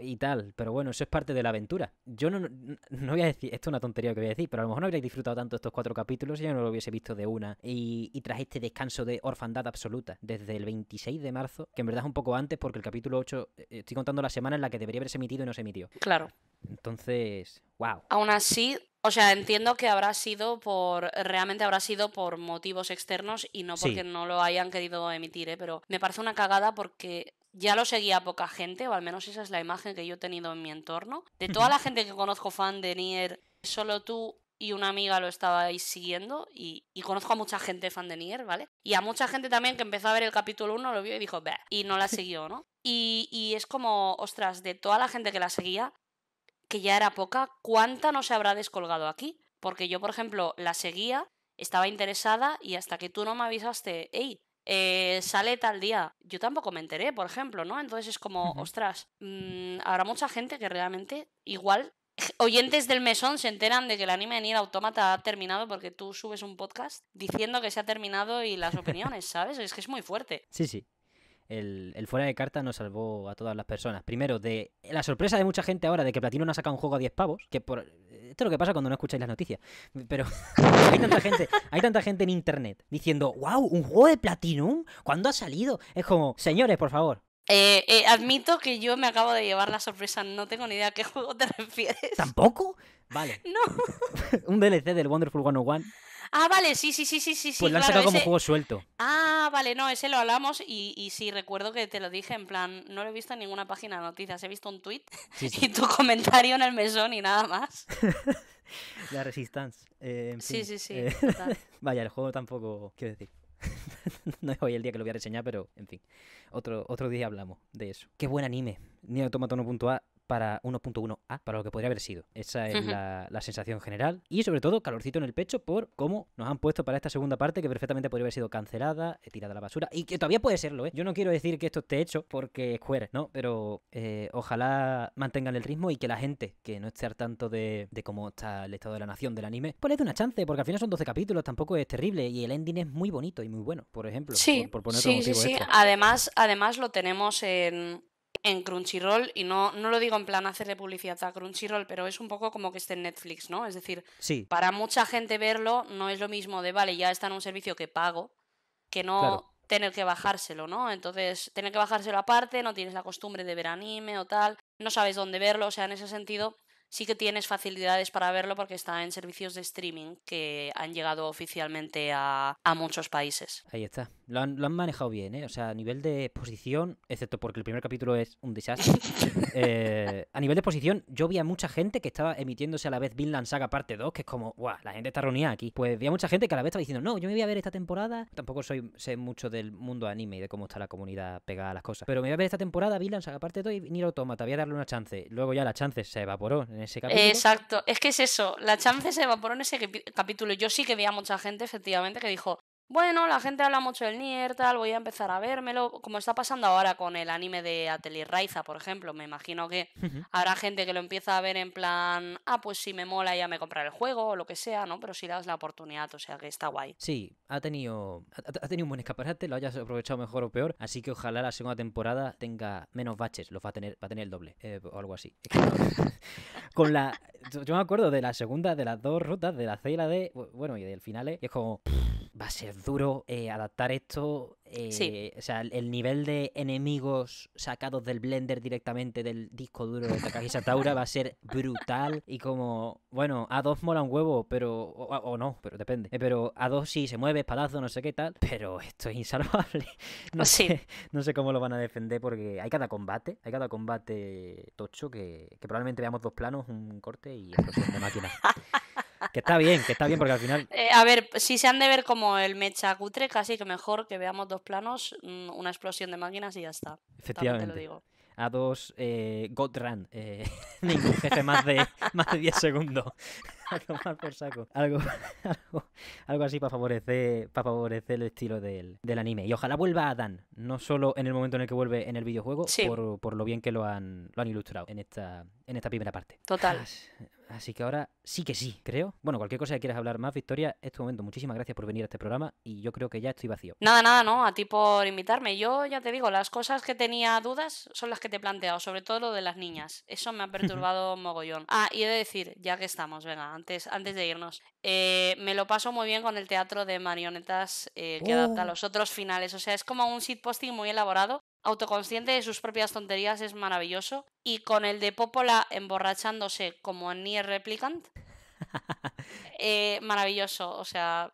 y, tal. Pero bueno, eso es parte de la aventura. Yo no, no voy a decir, esto es una tontería que voy a decir, pero a lo mejor no habría disfrutado tanto estos cuatro capítulos si ya no lo hubiese visto de una. Y, y tras este descanso de orfandad absoluta desde el 26 de marzo, que en verdad es un poco antes porque el capítulo 8, eh, eh, estoy contando la semana en la que debería haberse emitido y no se emitió. Claro. Entonces, wow. Aún así, o sea, entiendo que habrá sido por. Realmente habrá sido por motivos externos y no porque no lo hayan querido emitir, ¿eh? pero me parece una cagada porque ya lo seguía poca gente, o al menos esa es la imagen que yo he tenido en mi entorno. De toda la gente que conozco fan de Nier, solo tú y una amiga lo estabais siguiendo y, conozco a mucha gente fan de Nier, ¿vale? Y a mucha gente también que empezó a ver el capítulo 1, lo vio y dijo, bah, y no la siguió, ¿no? Y, es como, ostras, de toda la gente que la seguía, que ya era poca, ¿cuánta no se habrá descolgado aquí? Porque yo, por ejemplo, la seguía, estaba interesada y hasta que tú no me avisaste, hey, eh, sale tal día. Yo tampoco me enteré, por ejemplo, ¿no? Entonces es como, ostras, mm, habrá mucha gente que realmente igual oyentes del mesón se enteran de que el anime de Nier Automata ha terminado porque tú subes un podcast diciendo que se ha terminado y las opiniones, ¿sabes? Es que es muy fuerte. Sí, sí. El, fuera de carta nos salvó a todas las personas. Primero, de la sorpresa de mucha gente ahora de que Platino no ha sacado un juego a 10 pavos, que por... Esto es lo que pasa cuando no escucháis las noticias. Pero hay, tanta gente, hay tanta gente en internet diciendo, wow, un juego de Platinum, ¿cuándo ha salido? Es como, señores, por favor, eh, eh, admito que yo me acabo de llevar la sorpresa, no tengo ni idea a qué juego te refieres. ¿Tampoco? Vale. No. Un DLC del Wonderful 101. Ah, vale, sí, sí, sí, sí, sí. Pues lo han sacado como juego suelto. Ah, vale, no, ese lo hablamos y, sí, recuerdo que te lo dije en plan, no lo he visto en ninguna página de noticias, he visto un tweet y tu comentario en el mesón y nada más. la Resistance. Eh, sí, sí, eh, sí. Vaya, el juego tampoco, quiero decir. no es hoy el día que lo voy a reseñar, pero en fin. Otro, otro día hablamos de eso. Qué buen anime. Ni para 1.1A, para lo que podría haber sido. Esa es la, sensación general. Y sobre todo, calorcito en el pecho por cómo nos han puesto para esta segunda parte, que perfectamente podría haber sido cancelada, eh, tirada a la basura, y que todavía puede serlo, ¿eh? Yo no quiero decir que esto esté hecho porque es queer, ¿no? Pero eh, ojalá mantengan el ritmo y que la gente que no esté al tanto de, de cómo está el estado de la nación del anime, pues le dé una chance, porque al final son 12 capítulos, tampoco es terrible, y el ending es muy bonito y muy bueno, por ejemplo. Sí, por, poner sí, sí, sí. Además, además lo tenemos en, en Crunchyroll, y no, no lo digo en plan hacerle publicidad a Crunchyroll, pero es un poco como que esté en Netflix, ¿no? Es decir, para mucha gente verlo no es lo mismo de, vale, ya está en un servicio que pago, que no tener que bajárselo, ¿no? Entonces, tener que bajárselo aparte, no tienes la costumbre de ver anime o tal, no sabes dónde verlo, o sea, en ese sentido, sí que tienes facilidades para verlo porque está en servicios de streaming que han llegado oficialmente a, muchos países. Ahí está. Lo han, lo han manejado bien, ¿eh? O sea, a nivel de exposición, excepto porque el primer capítulo es un desastre. Eh, a nivel de exposición, yo vi a mucha gente que estaba emitiéndose a la vez Vinland Saga parte 2, que es como, guau, la gente está reunida aquí. Pues vi a mucha gente que a la vez estaba diciendo, no, yo me voy a ver esta temporada. Tampoco soy sé mucho del mundo anime y de cómo está la comunidad pegada a las cosas. Pero me voy a ver esta temporada Vinland Saga parte 2 y toma, Automata, voy a darle una chance. Luego ya la chance se evaporó. Exacto, es que es eso, la chance se evaporó en ese capítulo. Yo sí que vi a mucha gente, efectivamente, que dijo, bueno, la gente habla mucho del Nier, tal, voy a empezar a vérmelo, como está pasando ahora con el anime de Atelier Raiza, por ejemplo, me imagino que habrá gente que lo empieza a ver en plan, ah, pues si me mola ya me compraré el juego o lo que sea, ¿no? Pero si das la oportunidad, o sea que está guay. Sí, ha tenido, ha, tenido un buen escaparate, lo hayas aprovechado mejor o peor, así que ojalá la segunda temporada tenga menos baches, los va a tener, va a tener el doble, eh, o algo así. con la, yo me acuerdo de la segunda, de las dos rutas, de la C y la D, bueno, y del final, eh, es como, va a ser duro eh, adaptar esto. Eh, o sea, el, nivel de enemigos sacados del Blender directamente del disco duro de Takagi Taura va a ser brutal. Y como, bueno, a dos mola un huevo, pero. O, no, pero depende. Eh, pero a dos sí se mueve, palazo, no sé qué tal. Pero esto es insalvable. No, pues sé, no sé cómo lo van a defender porque hay cada combate, hay cada combate tocho que, probablemente veamos dos planos, un corte y explosión de máquina. Que está bien, que está bien, porque al final. Eh, a ver, si se han de ver como el mecha cutre, casi que mejor que veamos dos planos, mm, una explosión de máquinas y ya está. Efectivamente. A dos eh, God ningún eh, jefe más de, más 10 segundos. A tomar por saco. Algo, así para favorecer, para favorecer el estilo del, anime. Y ojalá vuelva a Dan, no solo en el momento en el que vuelve en el videojuego, por, lo bien que lo han, lo han ilustrado en esta, en esta primera parte. Total. Así que ahora sí que sí, creo. Bueno, cualquier cosa que quieras hablar más, Victoria, es tu momento. Muchísimas gracias por venir a este programa y yo creo que ya estoy vacío. Nada, nada, no, a ti por invitarme. Yo ya te digo, las cosas que tenía dudas son las que te he planteado, sobre todo lo de las niñas. Eso me ha perturbado mogollón. Ah, y he de decir, ya que estamos, venga, antes, antes de irnos, eh, me lo paso muy bien con el teatro de marionetas eh, que adapta a oh. los otros finales. O sea, es como un shitposting muy elaborado autoconsciente de sus propias tonterías es maravilloso. Y con el de Popola emborrachándose como en Nier Replicant, eh, maravilloso, o sea,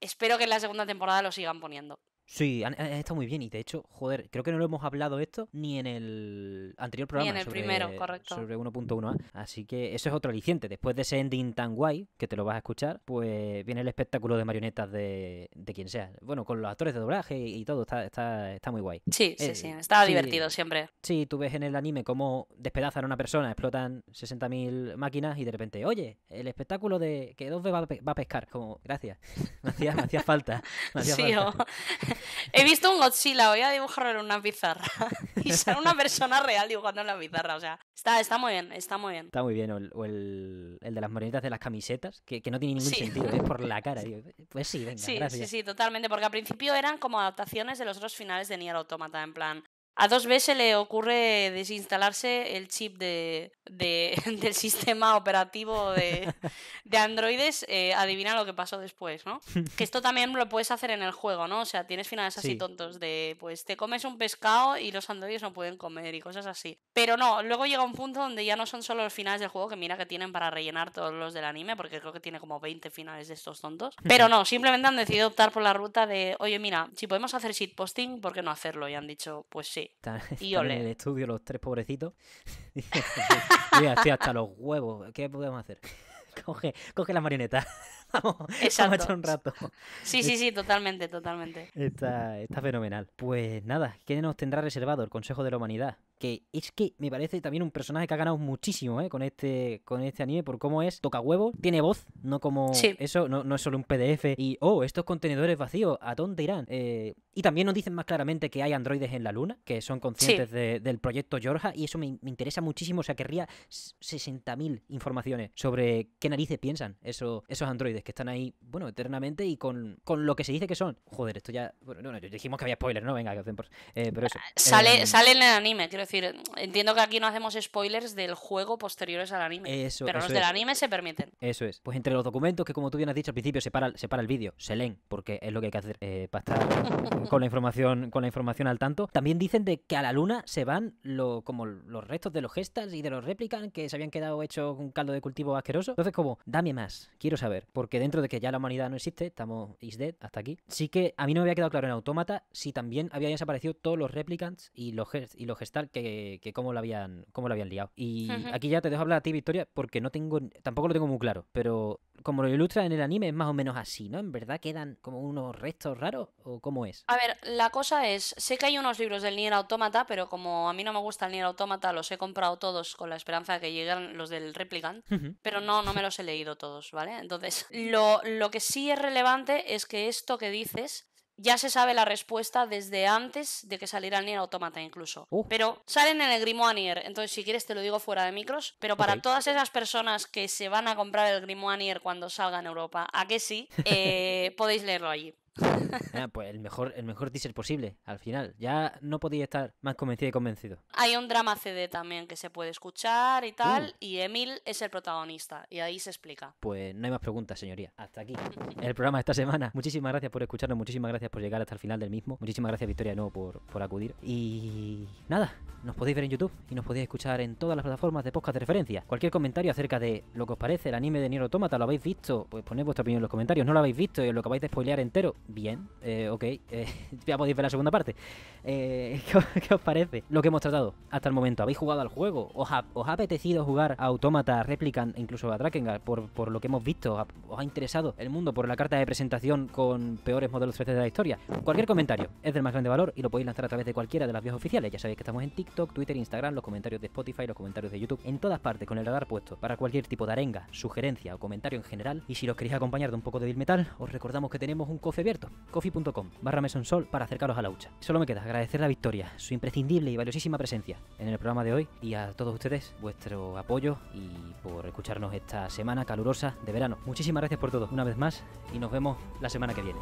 espero que en la segunda temporada lo sigan poniendo. Sí, han, estado muy bien y de hecho, joder, creo que no lo hemos hablado esto ni en el anterior programa. Ni en el sobre, primero, correcto. Sobre 1.1a. ¿eh? Así que eso es otro aliciente. Después de ese ending tan guay, que te lo vas a escuchar, pues viene el espectáculo de marionetas de, de quien sea. Bueno, con los actores de doblaje y, todo, está, está, está, muy guay. Sí, sí, eh, sí. Estaba divertido siempre. Sí, tú ves en el anime cómo despedazan a una persona, explotan 60.000 máquinas y de repente, oye, el espectáculo de que dos va, va, a pescar. Como, gracias. Me hacía, hacía falta. sí, He visto un Godzilla, voy a dibujarlo en una pizarra. y ser una persona real dibujando en la pizarra. O sea, está, está muy bien, está muy bien. Está muy bien. O el, el, de las marionetas de las camisetas, que, no tiene ningún sentido, es ¿eh? por la cara. Pues sí, venga, sí, Sí, sí, totalmente. Porque al principio eran como adaptaciones de los otros finales de Nier Automata. En plan, a dos b se le ocurre desinstalarse el chip de, del sistema operativo de, androides. Eh, adivina lo que pasó después, ¿no? Que esto también lo puedes hacer en el juego, ¿no? O sea, tienes finales así tontos de, pues te comes un pescado y los androides no pueden comer y cosas así. Pero no, luego llega un punto donde ya no son solo los finales del juego, que mira que tienen para rellenar todos los del anime, porque creo que tiene como 20 finales de estos tontos. Pero no, simplemente han decidido optar por la ruta de, oye, mira, si podemos hacer shitposting, ¿por qué no hacerlo? Y han dicho, pues sí. Están, en el estudio los tres pobrecitos. Mira, hasta los huevos. ¿Qué podemos hacer? Coge, coge la marioneta. vamos, a echar un rato. Sí, sí, sí, totalmente, totalmente. Está, está fenomenal. Pues nada, ¿qué nos tendrá reservado el Consejo de la Humanidad? que es que me parece también un personaje que ha ganado muchísimo ¿eh? con, este, con este anime por cómo es, toca huevo, tiene voz, no como eso, no, no, es solo un PDF y, oh, estos contenedores vacíos, ¿a dónde irán? Eh, y también nos dicen más claramente que hay androides en la luna, que son conscientes del proyecto Georgia y eso me, interesa muchísimo, o sea, querría 60.000 informaciones sobre qué narices piensan esos, esos androides que están ahí, bueno, eternamente y con, lo que se dice que son. Joder, esto ya... Bueno, no, dijimos que había spoilers ¿no? Venga, que eh, pero eso. Sale, em, sale en el anime, quiero decir, entiendo que aquí no hacemos spoilers del juego posteriores al anime. pero los del anime se permiten. Eso es. Pues entre los documentos que, como tú bien has dicho al principio, se para, el vídeo, se leen, porque es lo que hay que hacer eh, para estar con la, información, con la información al tanto. También dicen de que a la luna se van lo, como los restos de los gestas y de los replicants que se habían quedado hechos con caldo de cultivo asqueroso. Entonces, como, dame más, quiero saber. Porque dentro de que ya la humanidad no existe, estamos is dead hasta aquí. Sí que a mí no me había quedado claro en Autómata si también habían desaparecido todos los replicants y los, y los gestal que que, cómo, lo habían, cómo lo habían liado. Y aquí ya te dejo hablar a ti, Victoria, porque no tengo, tampoco lo tengo muy claro, pero como lo ilustra en el anime es más o menos así, ¿no? ¿En verdad quedan como unos restos raros o cómo es? A ver, la cosa es, sé que hay unos libros del Nier Automata, pero como a mí no me gusta el Nier Automata, los he comprado todos con la esperanza de que lleguen los del Replicant, pero no, no me los he leído todos, ¿vale? Entonces, lo, lo que sí es relevante es que esto que dices ya se sabe la respuesta desde antes de que saliera el Nier Automata incluso. Uh. Pero salen en el Grimoire entonces si quieres te lo digo fuera de micros, pero para todas esas personas que se van a comprar el Grimoire cuando salga en Europa, ¿a que sí? Eh, podéis leerlo allí. pues el mejor, el mejor teaser posible, al final. Ya no podía estar más convencido y convencido. Hay un drama CD también que se puede escuchar y tal, uh. y Emil es el protagonista, y ahí se explica. Pues no hay más preguntas, señoría. Hasta aquí el programa de esta semana. Muchísimas gracias por escucharnos, muchísimas gracias por llegar hasta el final del mismo. Muchísimas gracias, Victoria, de nuevo por, por acudir. Y nada, nos podéis ver en YouTube y nos podéis escuchar en todas las plataformas de podcast de referencia. Cualquier comentario acerca de lo que os parece el anime de Nier Automata, ¿lo habéis visto? Pues poned vuestra opinión en los comentarios. ¿No lo habéis visto y lo lo acabáis de spoilear entero? bien, eh, ok, eh, ya podéis ver la segunda parte. Eh, ¿qué, os parece? Lo que hemos tratado hasta el momento. ¿Habéis jugado al juego? ¿Os ha, apetecido jugar a Automata, Replicant, e incluso a Drakengard por, por lo que hemos visto? ¿Os ha interesado el mundo por la carta de presentación con peores modelos 3D de la historia? Cualquier comentario es del más grande valor y lo podéis lanzar a través de cualquiera de las vías oficiales. Ya sabéis que estamos en TikTok, Twitter, Instagram, los comentarios de Spotify, los comentarios de YouTube, en todas partes con el radar puesto para cualquier tipo de arenga, sugerencia o comentario en general. Y si los queréis acompañar de un poco de Bill Metal, os recordamos que tenemos un coffee coffee.com barra mesonsol para acercaros a la hucha. Solo me queda agradecer la victoria, su imprescindible y valiosísima presencia en el programa de hoy y a todos ustedes vuestro apoyo y por escucharnos esta semana calurosa de verano. Muchísimas gracias por todo una vez más y nos vemos la semana que viene.